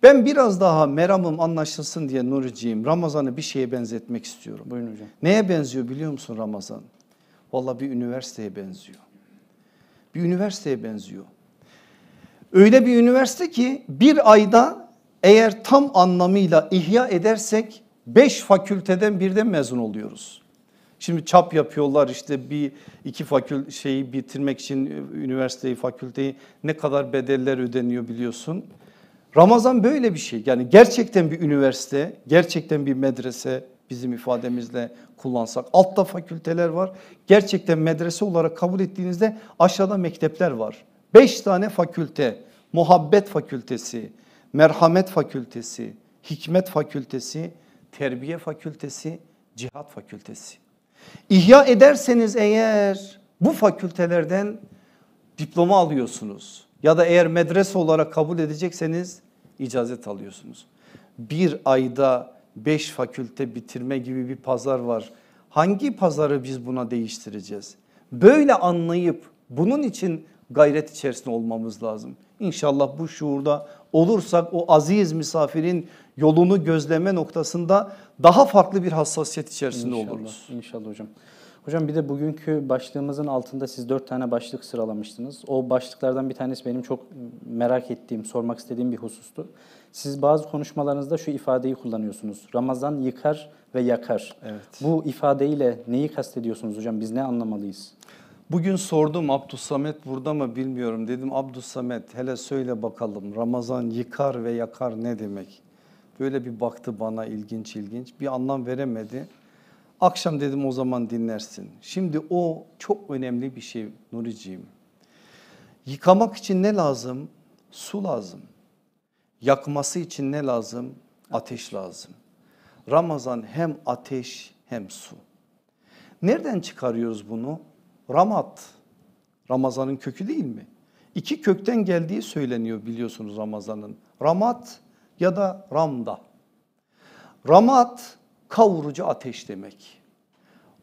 Ben biraz daha meramım anlaşılsın diye Nuriciğim Ramazan'ı bir şeye benzetmek istiyorum. Buyurun hocam. Neye benziyor biliyor musun Ramazan? Valla bir üniversiteye benziyor. Bir üniversiteye benziyor. Öyle bir üniversite ki bir ayda eğer tam anlamıyla ihya edersek beş fakülteden birden mezun oluyoruz. Şimdi çap yapıyorlar işte bir iki fakül şeyi bitirmek için üniversiteyi, fakülteyi ne kadar bedeller ödeniyor biliyorsun. Ramazan böyle bir şey. Yani gerçekten bir üniversite, gerçekten bir medrese bizim ifademizle kullansak. Altta fakülteler var. Gerçekten medrese olarak kabul ettiğinizde aşağıda mektepler var. Beş tane fakülte, muhabbet fakültesi, merhamet fakültesi, hikmet fakültesi, terbiye fakültesi, cihat fakültesi. İhya ederseniz eğer bu fakültelerden diploma alıyorsunuz ya da eğer medrese olarak kabul edecekseniz icazet alıyorsunuz. Bir ayda beş fakülte bitirme gibi bir pazar var. Hangi pazarı biz buna değiştireceğiz? Böyle anlayıp bunun için gayret içerisinde olmamız lazım. İnşallah bu şuurda olursak o aziz misafirin yolunu gözleme noktasında daha farklı bir hassasiyet içerisinde inşallah, oluruz. İnşallah hocam. Hocam bir de bugünkü başlığımızın altında siz dört tane başlık sıralamıştınız. O başlıklardan bir tanesi benim çok merak ettiğim, sormak istediğim bir husustu. Siz bazı konuşmalarınızda şu ifadeyi kullanıyorsunuz. Ramazan yıkar ve yakar. Evet. Bu ifadeyle neyi kastediyorsunuz hocam? Biz ne anlamalıyız? Bugün sordum Abdüssamet burada mı bilmiyorum dedim. Abdüssamet hele söyle bakalım Ramazan yıkar ve yakar ne demek? Böyle bir baktı bana ilginç ilginç bir anlam veremedi. Akşam dedim o zaman dinlersin. Şimdi o çok önemli bir şey Nuriciğim. Yıkamak için ne lazım? Su lazım. Yakması için ne lazım? Ateş lazım. Ramazan hem ateş hem su. Nereden çıkarıyoruz bunu? Ramat. Ramazan'ın kökü değil mi? İki kökten geldiği söyleniyor biliyorsunuz Ramazan'ın. Ramat ya da ramda. Ramat kavurucu ateş demek.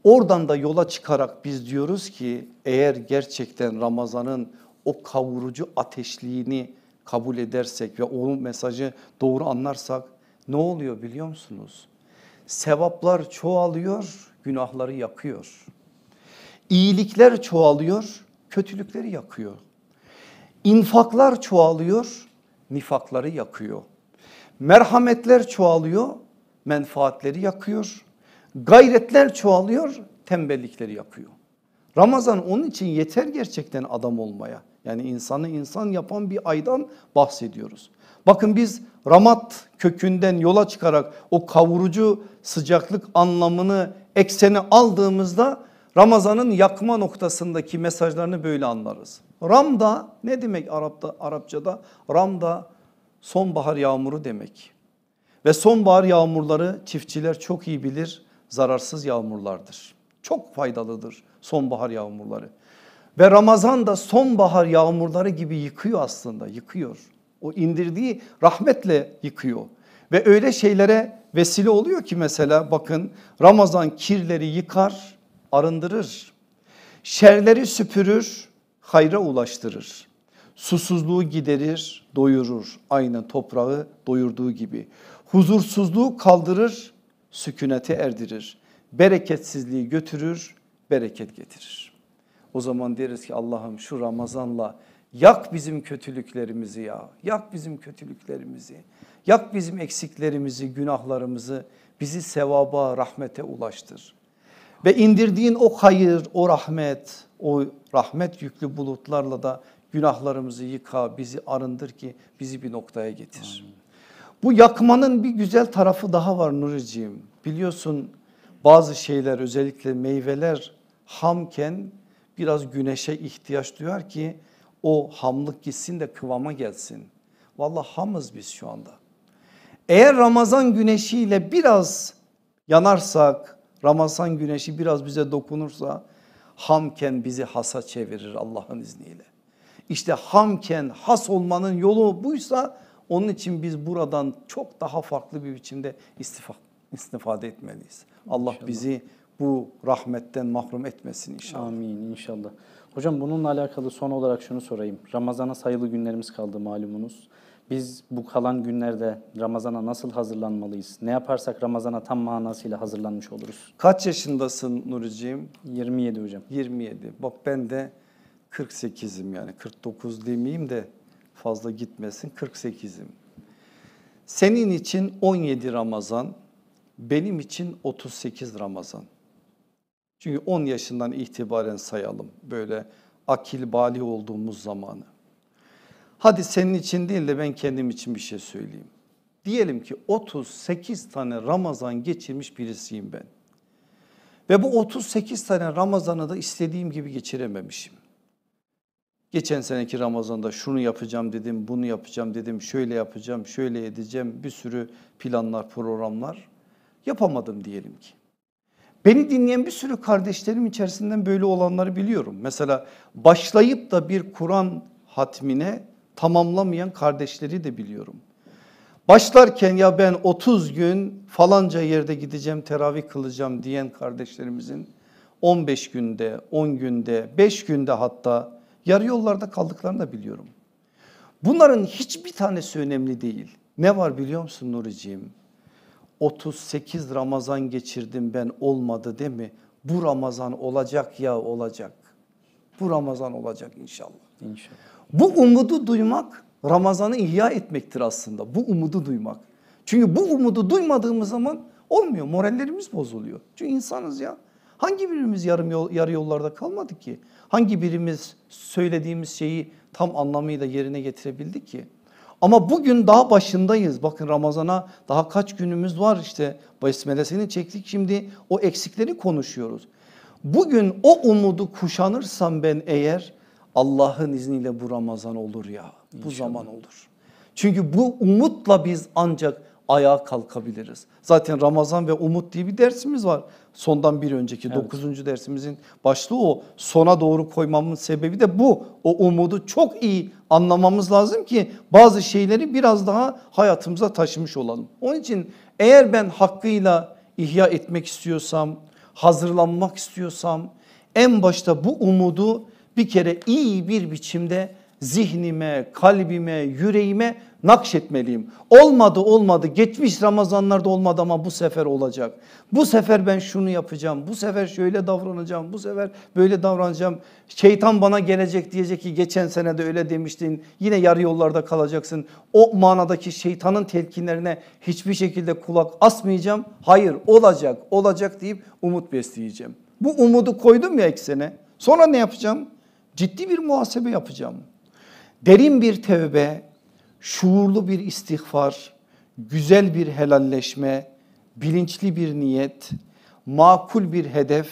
Oradan da yola çıkarak biz diyoruz ki eğer gerçekten Ramazan'ın o kavurucu ateşliğini kabul edersek ve o mesajı doğru anlarsak ne oluyor biliyor musunuz? Sevaplar çoğalıyor, günahları yakıyor. İyilikler çoğalıyor, kötülükleri yakıyor. İnfaklar çoğalıyor, nifakları yakıyor. Merhametler çoğalıyor, menfaatleri yakıyor. Gayretler çoğalıyor, tembellikleri yakıyor. Ramazan onun için yeter gerçekten adam olmaya. Yani insanı insan yapan bir aydan bahsediyoruz. Bakın biz ramat kökünden yola çıkarak o kavurucu sıcaklık anlamını ekseni aldığımızda Ramazan'ın yakma noktasındaki mesajlarını böyle anlarız. Ramda ne demek Arap'ta, Arapçada? Ramda sonbahar yağmuru demek. Ve sonbahar yağmurları çiftçiler çok iyi bilir zararsız yağmurlardır. Çok faydalıdır sonbahar yağmurları. Ve Ramazan da sonbahar yağmurları gibi yıkıyor aslında yıkıyor. O indirdiği rahmetle yıkıyor. Ve öyle şeylere vesile oluyor ki mesela bakın Ramazan kirleri yıkar arındırır. Şerleri süpürür hayra ulaştırır. Susuzluğu giderir, doyurur. Aynı toprağı doyurduğu gibi. Huzursuzluğu kaldırır, sükunete erdirir. Bereketsizliği götürür, bereket getirir. O zaman deriz ki Allah'ım şu Ramazan'la yak bizim kötülüklerimizi ya. Yak bizim kötülüklerimizi. Yak bizim eksiklerimizi, günahlarımızı. Bizi sevaba, rahmete ulaştır. Ve indirdiğin o hayır, o rahmet, o rahmet yüklü bulutlarla da Günahlarımızı yıka, bizi arındır ki bizi bir noktaya getir. Bu yakmanın bir güzel tarafı daha var Nuriciğim. Biliyorsun bazı şeyler özellikle meyveler hamken biraz güneşe ihtiyaç duyar ki o hamlık gitsin de kıvama gelsin. Vallahi hamız biz şu anda. Eğer Ramazan güneşiyle biraz yanarsak, Ramazan güneşi biraz bize dokunursa hamken bizi hasa çevirir Allah'ın izniyle. İşte hamken has olmanın yolu buysa onun için biz buradan çok daha farklı bir biçimde istifa, istifade etmeliyiz. Allah bizi bu rahmetten mahrum etmesin inşallah. Amin inşallah. Hocam bununla alakalı son olarak şunu sorayım. Ramazana sayılı günlerimiz kaldı malumunuz. Biz bu kalan günlerde Ramazan'a nasıl hazırlanmalıyız? Ne yaparsak Ramazan'a tam manasıyla hazırlanmış oluruz? Kaç yaşındasın Nuriciğim? 27 hocam. 27. Bak ben de 48'im yani 49 demeyeyim de fazla gitmesin 48'im. Senin için 17 Ramazan, benim için 38 Ramazan. Çünkü 10 yaşından itibaren sayalım böyle akil bali olduğumuz zamanı. Hadi senin için değil de ben kendim için bir şey söyleyeyim. Diyelim ki 38 tane Ramazan geçirmiş birisiyim ben. Ve bu 38 tane Ramazan'ı da istediğim gibi geçirememişim. Geçen seneki Ramazan'da şunu yapacağım dedim, bunu yapacağım dedim, şöyle yapacağım, şöyle edeceğim bir sürü planlar, programlar yapamadım diyelim ki. Beni dinleyen bir sürü kardeşlerim içerisinden böyle olanları biliyorum. Mesela başlayıp da bir Kur'an hatmine tamamlamayan kardeşleri de biliyorum. Başlarken ya ben 30 gün falanca yerde gideceğim teravih kılacağım diyen kardeşlerimizin 15 günde, 10 günde, 5 günde hatta yarı yollarda kaldıklarını da biliyorum. Bunların hiçbir tanesi önemli değil. Ne var biliyor musun Nuriciğim? 38 Ramazan geçirdim ben olmadı değil mi? Bu Ramazan olacak ya olacak. Bu Ramazan olacak inşallah. İnşallah. Bu umudu duymak Ramazan'ı ihya etmektir aslında. Bu umudu duymak. Çünkü bu umudu duymadığımız zaman olmuyor. Morallerimiz bozuluyor. Çünkü insanız ya. Hangi birimiz yarım yol, yarı yollarda kalmadı ki? Hangi birimiz söylediğimiz şeyi tam anlamıyla yerine getirebildi ki? Ama bugün daha başındayız. Bakın Ramazan'a daha kaç günümüz var işte besmelesini çektik şimdi o eksikleri konuşuyoruz. Bugün o umudu kuşanırsam ben eğer Allah'ın izniyle bu Ramazan olur ya bu İnşallah. zaman olur. Çünkü bu umutla biz ancak ayağa kalkabiliriz. Zaten Ramazan ve umut diye bir dersimiz var. Sondan bir önceki evet. 9. dersimizin başlığı o. Sona doğru koymamın sebebi de bu. O umudu çok iyi anlamamız lazım ki bazı şeyleri biraz daha hayatımıza taşımış olalım. Onun için eğer ben hakkıyla ihya etmek istiyorsam, hazırlanmak istiyorsam en başta bu umudu bir kere iyi bir biçimde zihnime, kalbime, yüreğime nakşetmeliyim. Olmadı olmadı geçmiş Ramazanlarda olmadı ama bu sefer olacak. Bu sefer ben şunu yapacağım. Bu sefer şöyle davranacağım. Bu sefer böyle davranacağım. Şeytan bana gelecek diyecek ki geçen sene de öyle demiştin. Yine yarı yollarda kalacaksın. O manadaki şeytanın telkinlerine hiçbir şekilde kulak asmayacağım. Hayır olacak olacak deyip umut besleyeceğim. Bu umudu koydum ya eksene. Sonra ne yapacağım? Ciddi bir muhasebe yapacağım. Derin bir tevbe, şuurlu bir istiğfar, güzel bir helalleşme, bilinçli bir niyet, makul bir hedef,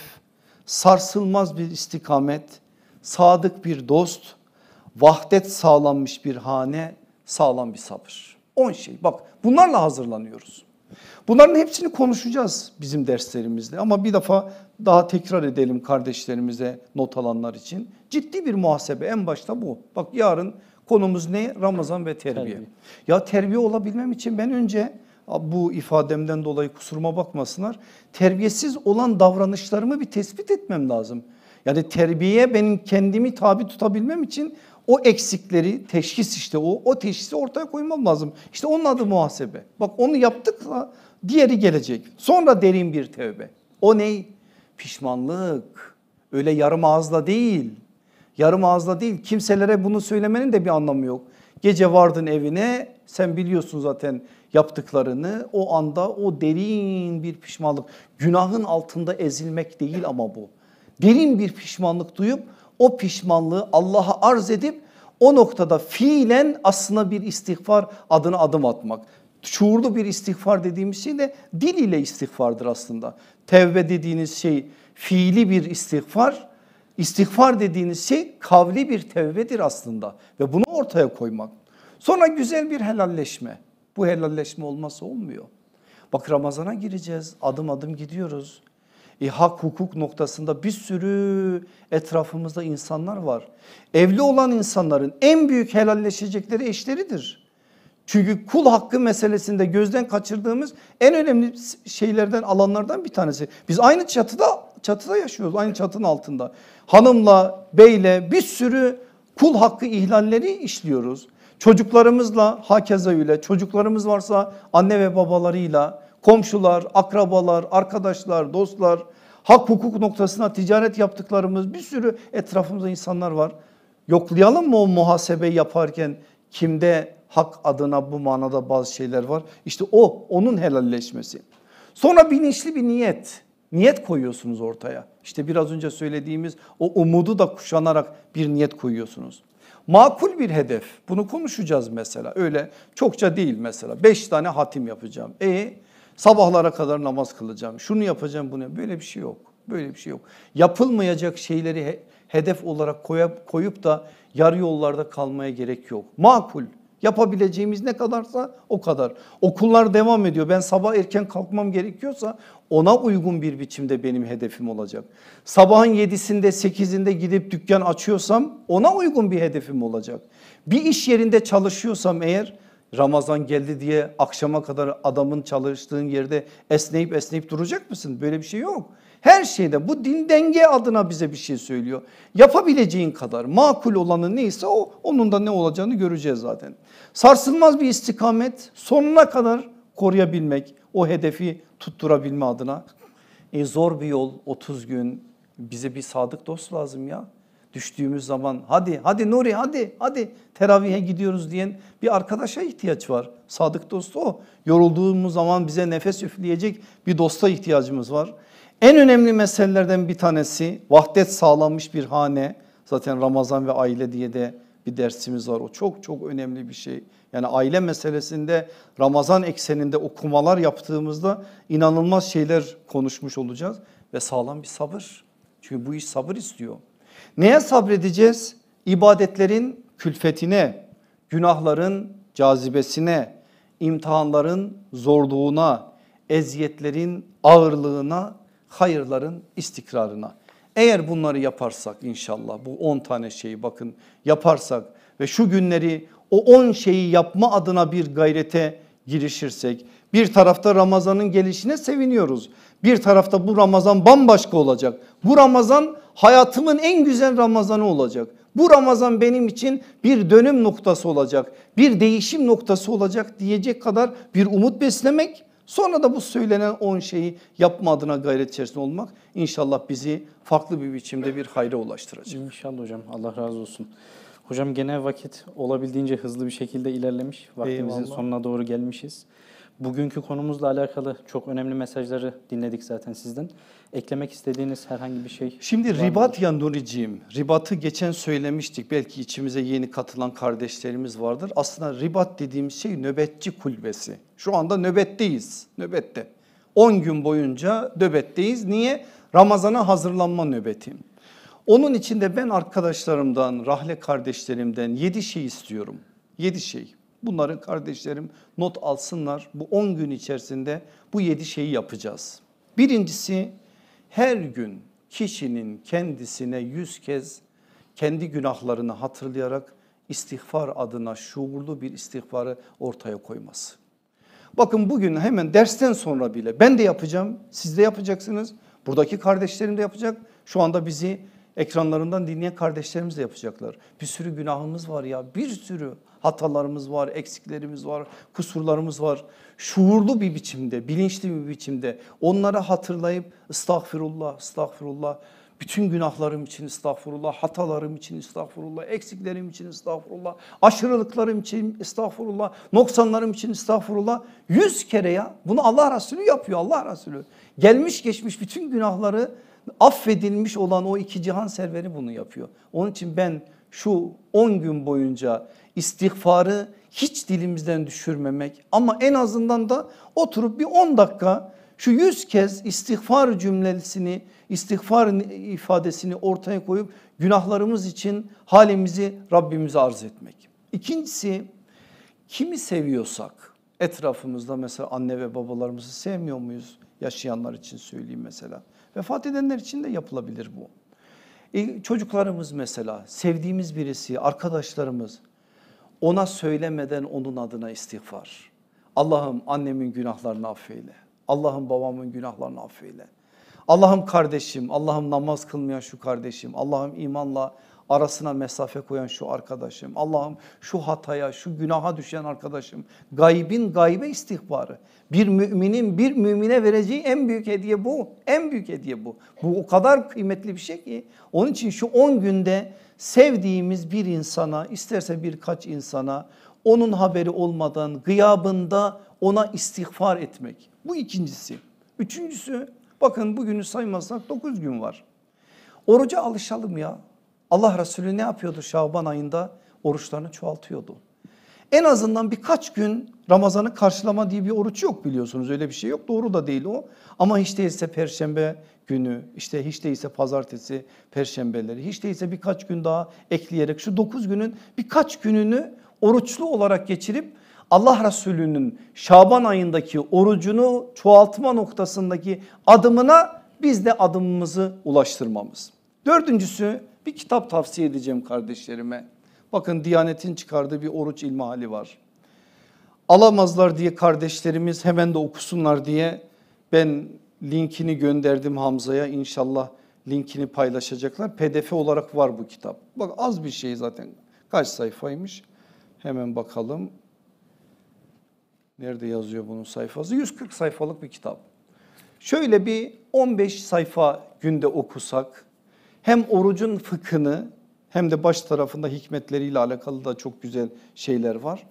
sarsılmaz bir istikamet, sadık bir dost, vahdet sağlanmış bir hane, sağlam bir sabır. 10 şey bak bunlarla hazırlanıyoruz. Bunların hepsini konuşacağız bizim derslerimizde ama bir defa daha tekrar edelim kardeşlerimize not alanlar için. Ciddi bir muhasebe en başta bu. Bak yarın Konumuz ne? Ramazan ve terbiye. terbiye. Ya terbiye olabilmem için ben önce bu ifademden dolayı kusuruma bakmasınlar. Terbiyesiz olan davranışlarımı bir tespit etmem lazım. Yani terbiye benim kendimi tabi tutabilmem için o eksikleri teşhis işte o o teşhisi ortaya koymam lazım. İşte onun adı muhasebe. Bak onu yaptıksa diğeri gelecek. Sonra derin bir tevbe. O ney? Pişmanlık. Öyle yarım ağızla değil. Yarım ağızla değil kimselere bunu söylemenin de bir anlamı yok. Gece vardın evine sen biliyorsun zaten yaptıklarını o anda o derin bir pişmanlık günahın altında ezilmek değil ama bu. Derin bir pişmanlık duyup o pişmanlığı Allah'a arz edip o noktada fiilen aslında bir istiğfar adına adım atmak. Şuurlu bir istiğfar dediğimiz şey de dil ile istiğfardır aslında. Tevbe dediğiniz şey fiili bir istiğfar İstiğfar dediğiniz şey kavli bir tevbedir aslında ve bunu ortaya koymak. Sonra güzel bir helalleşme. Bu helalleşme olmazsa olmuyor. Bak Ramazan'a gireceğiz adım adım gidiyoruz. E, hak hukuk noktasında bir sürü etrafımızda insanlar var. Evli olan insanların en büyük helalleşecekleri eşleridir. Çünkü kul hakkı meselesinde gözden kaçırdığımız en önemli şeylerden alanlardan bir tanesi. Biz aynı çatıda çatıda yaşıyoruz aynı çatının altında. Hanımla, beyle bir sürü kul hakkı ihlalleri işliyoruz. Çocuklarımızla hakeza öyle çocuklarımız varsa anne ve babalarıyla komşular, akrabalar, arkadaşlar, dostlar hak hukuk noktasına ticaret yaptıklarımız bir sürü etrafımızda insanlar var. Yoklayalım mı o muhasebeyi yaparken kimde hak adına bu manada bazı şeyler var. İşte o onun helalleşmesi. Sonra bilinçli bir niyet niyet koyuyorsunuz ortaya. İşte biraz önce söylediğimiz o umudu da kuşanarak bir niyet koyuyorsunuz. Makul bir hedef bunu konuşacağız mesela öyle çokça değil mesela Beş tane hatim yapacağım. E sabahlara kadar namaz kılacağım şunu yapacağım bunu böyle bir şey yok böyle bir şey yok. Yapılmayacak şeyleri hedef olarak koyup, koyup da yarı yollarda kalmaya gerek yok. Makul Yapabileceğimiz ne kadarsa o kadar. Okullar devam ediyor. Ben sabah erken kalkmam gerekiyorsa ona uygun bir biçimde benim hedefim olacak. Sabahın yedisinde sekizinde gidip dükkan açıyorsam ona uygun bir hedefim olacak. Bir iş yerinde çalışıyorsam eğer Ramazan geldi diye akşama kadar adamın çalıştığın yerde esneyip esneyip duracak mısın? Böyle bir şey yok her şeyde bu din denge adına bize bir şey söylüyor. Yapabileceğin kadar makul olanı neyse o onun da ne olacağını göreceğiz zaten. Sarsılmaz bir istikamet sonuna kadar koruyabilmek o hedefi tutturabilme adına. E zor bir yol 30 gün bize bir sadık dost lazım ya. Düştüğümüz zaman hadi hadi Nuri hadi hadi teravihe gidiyoruz diyen bir arkadaşa ihtiyaç var. Sadık dostu o. Yorulduğumuz zaman bize nefes üfleyecek bir dosta ihtiyacımız var. En önemli meselelerden bir tanesi vahdet sağlanmış bir hane. Zaten Ramazan ve aile diye de bir dersimiz var. O çok çok önemli bir şey. Yani aile meselesinde Ramazan ekseninde okumalar yaptığımızda inanılmaz şeyler konuşmuş olacağız ve sağlam bir sabır. Çünkü bu iş sabır istiyor. Neye sabredeceğiz? İbadetlerin külfetine, günahların cazibesine, imtihanların zorluğuna, eziyetlerin ağırlığına hayırların istikrarına. Eğer bunları yaparsak inşallah bu 10 tane şeyi bakın yaparsak ve şu günleri o 10 şeyi yapma adına bir gayrete girişirsek bir tarafta Ramazan'ın gelişine seviniyoruz. Bir tarafta bu Ramazan bambaşka olacak. Bu Ramazan hayatımın en güzel Ramazanı olacak. Bu Ramazan benim için bir dönüm noktası olacak. Bir değişim noktası olacak diyecek kadar bir umut beslemek Sonra da bu söylenen 10 şeyi yapma adına gayret içerisinde olmak inşallah bizi farklı bir biçimde bir hayra ulaştıracak. İnşallah hocam Allah razı olsun. Hocam genel vakit olabildiğince hızlı bir şekilde ilerlemiş. Vaktimizin Eyvallah. sonuna doğru gelmişiz. Bugünkü konumuzla alakalı çok önemli mesajları dinledik zaten sizden. Eklemek istediğiniz herhangi bir şey Şimdi ribat ya Nuri'ciğim, ribatı geçen söylemiştik. Belki içimize yeni katılan kardeşlerimiz vardır. Aslında ribat dediğimiz şey nöbetçi kulbesi. Şu anda nöbetteyiz. Nöbette. 10 gün boyunca nöbetteyiz. Niye? Ramazana hazırlanma nöbetim. Onun içinde ben arkadaşlarımdan, rahle kardeşlerimden 7 şey istiyorum. 7 şey. Bunları kardeşlerim not alsınlar. Bu 10 gün içerisinde bu 7 şeyi yapacağız. Birincisi her gün kişinin kendisine 100 kez kendi günahlarını hatırlayarak istiğfar adına şuurlu bir istiğfarı ortaya koyması. Bakın bugün hemen dersten sonra bile ben de yapacağım, siz de yapacaksınız. Buradaki kardeşlerim de yapacak. Şu anda bizi ekranlarından dinleyen kardeşlerimiz de yapacaklar. Bir sürü günahımız var ya bir sürü hatalarımız var, eksiklerimiz var, kusurlarımız var. Şuurlu bir biçimde, bilinçli bir biçimde onları hatırlayıp estağfirullah, estağfirullah bütün günahlarım için estağfurullah, hatalarım için estağfurullah, eksiklerim için estağfurullah, aşırılıklarım için estağfurullah, noksanlarım için estağfurullah. Yüz kere ya bunu Allah Resulü yapıyor Allah Resulü. Gelmiş geçmiş bütün günahları affedilmiş olan o iki cihan serveri bunu yapıyor. Onun için ben şu 10 gün boyunca istiğfarı hiç dilimizden düşürmemek ama en azından da oturup bir 10 dakika şu 100 kez istiğfar cümlesini istiğfar ifadesini ortaya koyup günahlarımız için halimizi Rabbimize arz etmek. İkincisi kimi seviyorsak etrafımızda mesela anne ve babalarımızı sevmiyor muyuz? Yaşayanlar için söyleyeyim mesela. Vefat edenler için de yapılabilir bu. E, çocuklarımız mesela sevdiğimiz birisi arkadaşlarımız ona söylemeden onun adına istiğfar. Allah'ım annemin günahlarını affeyle. Allah'ım babamın günahlarını affeyle. Allah'ım kardeşim, Allah'ım namaz kılmayan şu kardeşim, Allah'ım imanla arasına mesafe koyan şu arkadaşım, Allah'ım şu hataya, şu günaha düşen arkadaşım, gaybin gaybe istihbarı. Bir müminin bir mümine vereceği en büyük hediye bu, en büyük hediye bu. Bu o kadar kıymetli bir şey ki onun için şu 10 günde sevdiğimiz bir insana, isterse birkaç insana onun haberi olmadan gıyabında ona istiğfar etmek. Bu ikincisi. Üçüncüsü Bakın bugünü saymazsak 9 gün var. Oruca alışalım ya. Allah Resulü ne yapıyordu Şaban ayında? Oruçlarını çoğaltıyordu. En azından birkaç gün Ramazan'ı karşılama diye bir oruç yok biliyorsunuz öyle bir şey yok doğru da değil o. Ama hiç değilse perşembe günü işte hiç değilse pazartesi perşembeleri hiç değilse birkaç gün daha ekleyerek şu dokuz günün birkaç gününü oruçlu olarak geçirip Allah Resulü'nün Şaban ayındaki orucunu çoğaltma noktasındaki adımına biz de adımımızı ulaştırmamız. Dördüncüsü bir kitap tavsiye edeceğim kardeşlerime. Bakın Diyanet'in çıkardığı bir oruç ilmihali var. Alamazlar diye kardeşlerimiz hemen de okusunlar diye ben linkini gönderdim Hamza'ya inşallah linkini paylaşacaklar. PDF olarak var bu kitap. Bak az bir şey zaten kaç sayfaymış hemen bakalım. Nerede yazıyor bunun sayfası? 140 sayfalık bir kitap. Şöyle bir 15 sayfa günde okusak hem orucun fıkhını hem de baş tarafında hikmetleriyle alakalı da çok güzel şeyler var.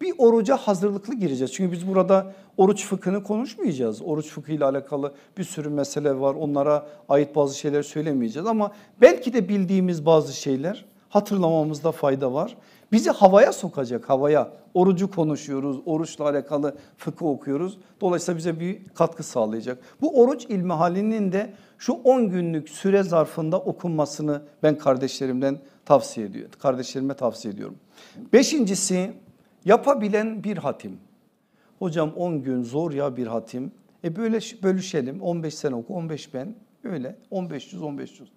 Bir oruca hazırlıklı gireceğiz. Çünkü biz burada oruç fıkhını konuşmayacağız. Oruç fıkhıyla alakalı bir sürü mesele var. Onlara ait bazı şeyler söylemeyeceğiz ama belki de bildiğimiz bazı şeyler hatırlamamızda fayda var. Bizi havaya sokacak havaya. Orucu konuşuyoruz, oruçla alakalı fıkıh okuyoruz. Dolayısıyla bize bir katkı sağlayacak. Bu oruç ilmi halinin de şu 10 günlük süre zarfında okunmasını ben kardeşlerimden tavsiye ediyorum. Kardeşlerime tavsiye ediyorum. Beşincisi yapabilen bir hatim. Hocam 10 gün zor ya bir hatim. E böyle bölüşelim 15 sen oku 15 ben öyle 1500 1500.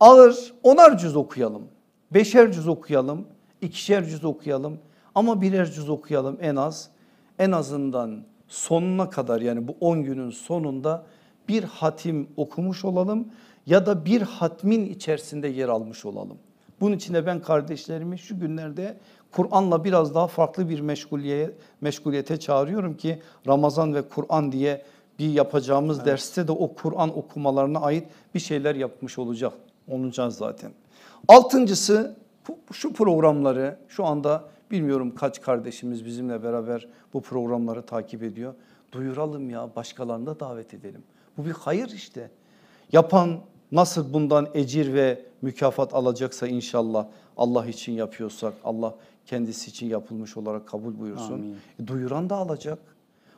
Alır onar cüz okuyalım. Beşer cüz okuyalım ikişer cüz okuyalım ama birer cüz okuyalım en az. En azından sonuna kadar yani bu 10 günün sonunda bir hatim okumuş olalım ya da bir hatmin içerisinde yer almış olalım. Bunun için de ben kardeşlerimi şu günlerde Kur'an'la biraz daha farklı bir meşguliye, meşguliyete çağırıyorum ki Ramazan ve Kur'an diye bir yapacağımız evet. derste de o Kur'an okumalarına ait bir şeyler yapmış olacak olacağız zaten. Altıncısı şu programları şu anda bilmiyorum kaç kardeşimiz bizimle beraber bu programları takip ediyor. Duyuralım ya başkalarını da davet edelim. Bu bir hayır işte. Yapan nasıl bundan ecir ve mükafat alacaksa inşallah Allah için yapıyorsak Allah kendisi için yapılmış olarak kabul buyursun. Amin. E, duyuran da alacak.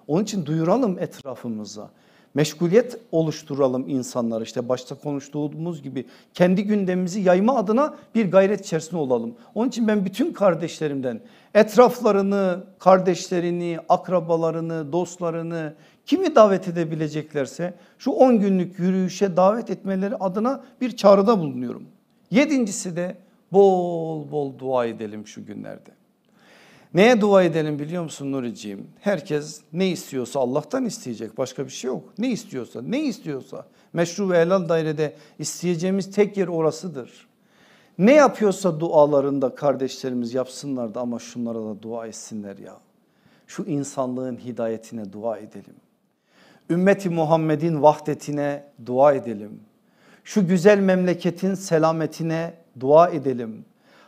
Onun için duyuralım etrafımıza meşguliyet oluşturalım insanlara. İşte başta konuştuğumuz gibi kendi gündemimizi yayma adına bir gayret içerisinde olalım. Onun için ben bütün kardeşlerimden etraflarını, kardeşlerini, akrabalarını, dostlarını kimi davet edebileceklerse şu 10 günlük yürüyüşe davet etmeleri adına bir çağrıda bulunuyorum. Yedincisi de bol bol dua edelim şu günlerde. Neye dua edelim biliyor musun Nuriciğim? Herkes ne istiyorsa Allah'tan isteyecek başka bir şey yok. Ne istiyorsa ne istiyorsa meşru ve helal dairede isteyeceğimiz tek yer orasıdır. Ne yapıyorsa dualarında kardeşlerimiz yapsınlar da ama şunlara da dua etsinler ya. Şu insanlığın hidayetine dua edelim. Ümmeti Muhammed'in vahdetine dua edelim. Şu güzel memleketin selametine dua edelim.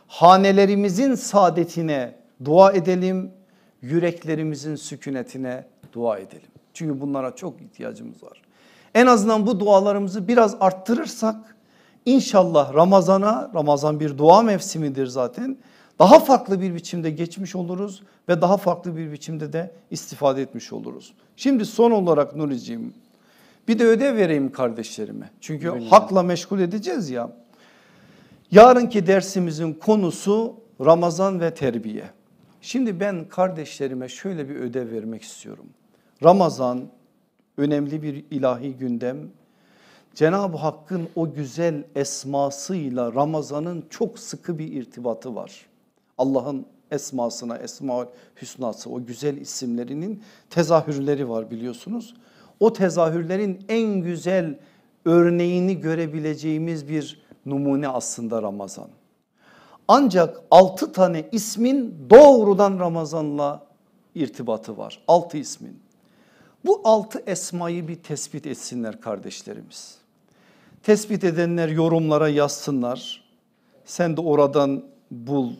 Hanelerimizin saadetine dua edelim. Yüreklerimizin sükunetine dua edelim. Çünkü bunlara çok ihtiyacımız var. En azından bu dualarımızı biraz arttırırsak inşallah Ramazan'a, Ramazan bir dua mevsimidir zaten. Daha farklı bir biçimde geçmiş oluruz ve daha farklı bir biçimde de istifade etmiş oluruz. Şimdi son olarak Nuri'ciğim bir de ödev vereyim kardeşlerime. Çünkü Öyle. hakla meşgul edeceğiz ya. Yarınki dersimizin konusu Ramazan ve terbiye. Şimdi ben kardeşlerime şöyle bir ödev vermek istiyorum. Ramazan önemli bir ilahi gündem. Cenab-ı Hakk'ın o güzel esmasıyla Ramazan'ın çok sıkı bir irtibatı var. Allah'ın esmasına, Esma-ül Hüsna'sı o güzel isimlerinin tezahürleri var biliyorsunuz. O tezahürlerin en güzel örneğini görebileceğimiz bir numune aslında Ramazan. Ancak altı tane ismin doğrudan Ramazan'la irtibatı var. Altı ismin. Bu altı esmayı bir tespit etsinler kardeşlerimiz. Tespit edenler yorumlara yazsınlar. Sen de oradan bul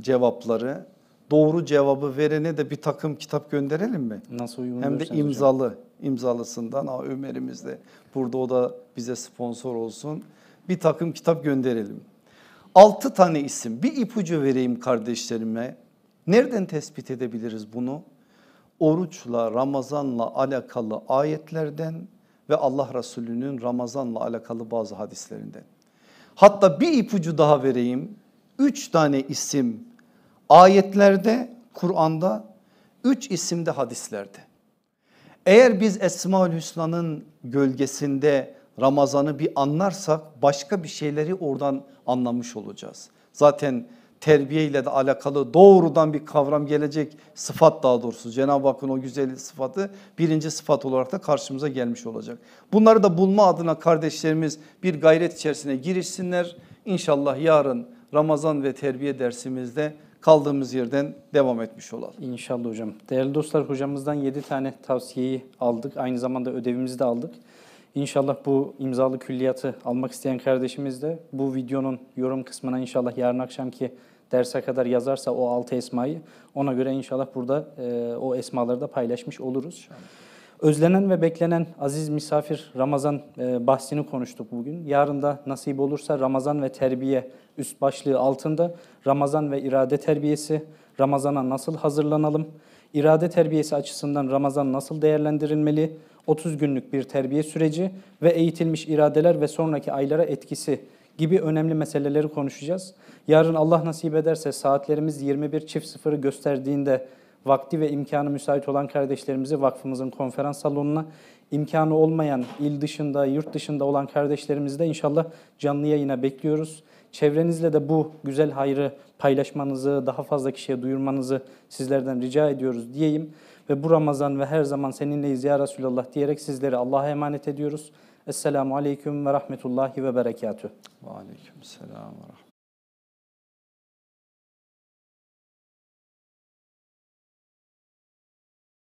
cevapları. Doğru cevabı verene de bir takım kitap gönderelim mi? Nasıl uygun Hem de imzalı, hocam. imzalısından. Aa, Ömer'imiz de burada o da bize sponsor olsun. Bir takım kitap gönderelim. 6 tane isim bir ipucu vereyim kardeşlerime. Nereden tespit edebiliriz bunu? Oruçla Ramazanla alakalı ayetlerden ve Allah Resulü'nün Ramazanla alakalı bazı hadislerinden. Hatta bir ipucu daha vereyim. Üç tane isim ayetlerde Kur'an'da üç isim de hadislerde. Eğer biz Esmaül Hüsna'nın gölgesinde Ramazan'ı bir anlarsak başka bir şeyleri oradan anlamış olacağız. Zaten terbiye ile de alakalı doğrudan bir kavram gelecek sıfat daha doğrusu. Cenab-ı Hakk'ın o güzel sıfatı birinci sıfat olarak da karşımıza gelmiş olacak. Bunları da bulma adına kardeşlerimiz bir gayret içerisine girişsinler. İnşallah yarın Ramazan ve terbiye dersimizde kaldığımız yerden devam etmiş olalım. İnşallah hocam. Değerli dostlar hocamızdan 7 tane tavsiyeyi aldık. Aynı zamanda ödevimizi de aldık. İnşallah bu imzalı külliyatı almak isteyen kardeşimiz de bu videonun yorum kısmına inşallah yarın akşamki derse kadar yazarsa o altı esmayı ona göre inşallah burada e, o esmaları da paylaşmış oluruz. İnşallah. Özlenen ve beklenen aziz misafir Ramazan e, bahsini konuştuk bugün. Yarın da nasip olursa Ramazan ve terbiye üst başlığı altında Ramazan ve irade terbiyesi, Ramazana nasıl hazırlanalım, irade terbiyesi açısından Ramazan nasıl değerlendirilmeli, 30 günlük bir terbiye süreci ve eğitilmiş iradeler ve sonraki aylara etkisi gibi önemli meseleleri konuşacağız. Yarın Allah nasip ederse saatlerimiz 21 çift sıfırı gösterdiğinde vakti ve imkanı müsait olan kardeşlerimizi vakfımızın konferans salonuna, imkanı olmayan il dışında, yurt dışında olan kardeşlerimizi de inşallah canlı yayına bekliyoruz. Çevrenizle de bu güzel hayrı paylaşmanızı, daha fazla kişiye duyurmanızı sizlerden rica ediyoruz diyeyim ve bu Ramazan ve her zaman seninleyiz ya Resulallah diyerek sizleri Allah'a emanet ediyoruz. Esselamu Aleyküm ve Rahmetullahi ve Berekatüh. Ve Aleyküm Selam ve Rahmetullah.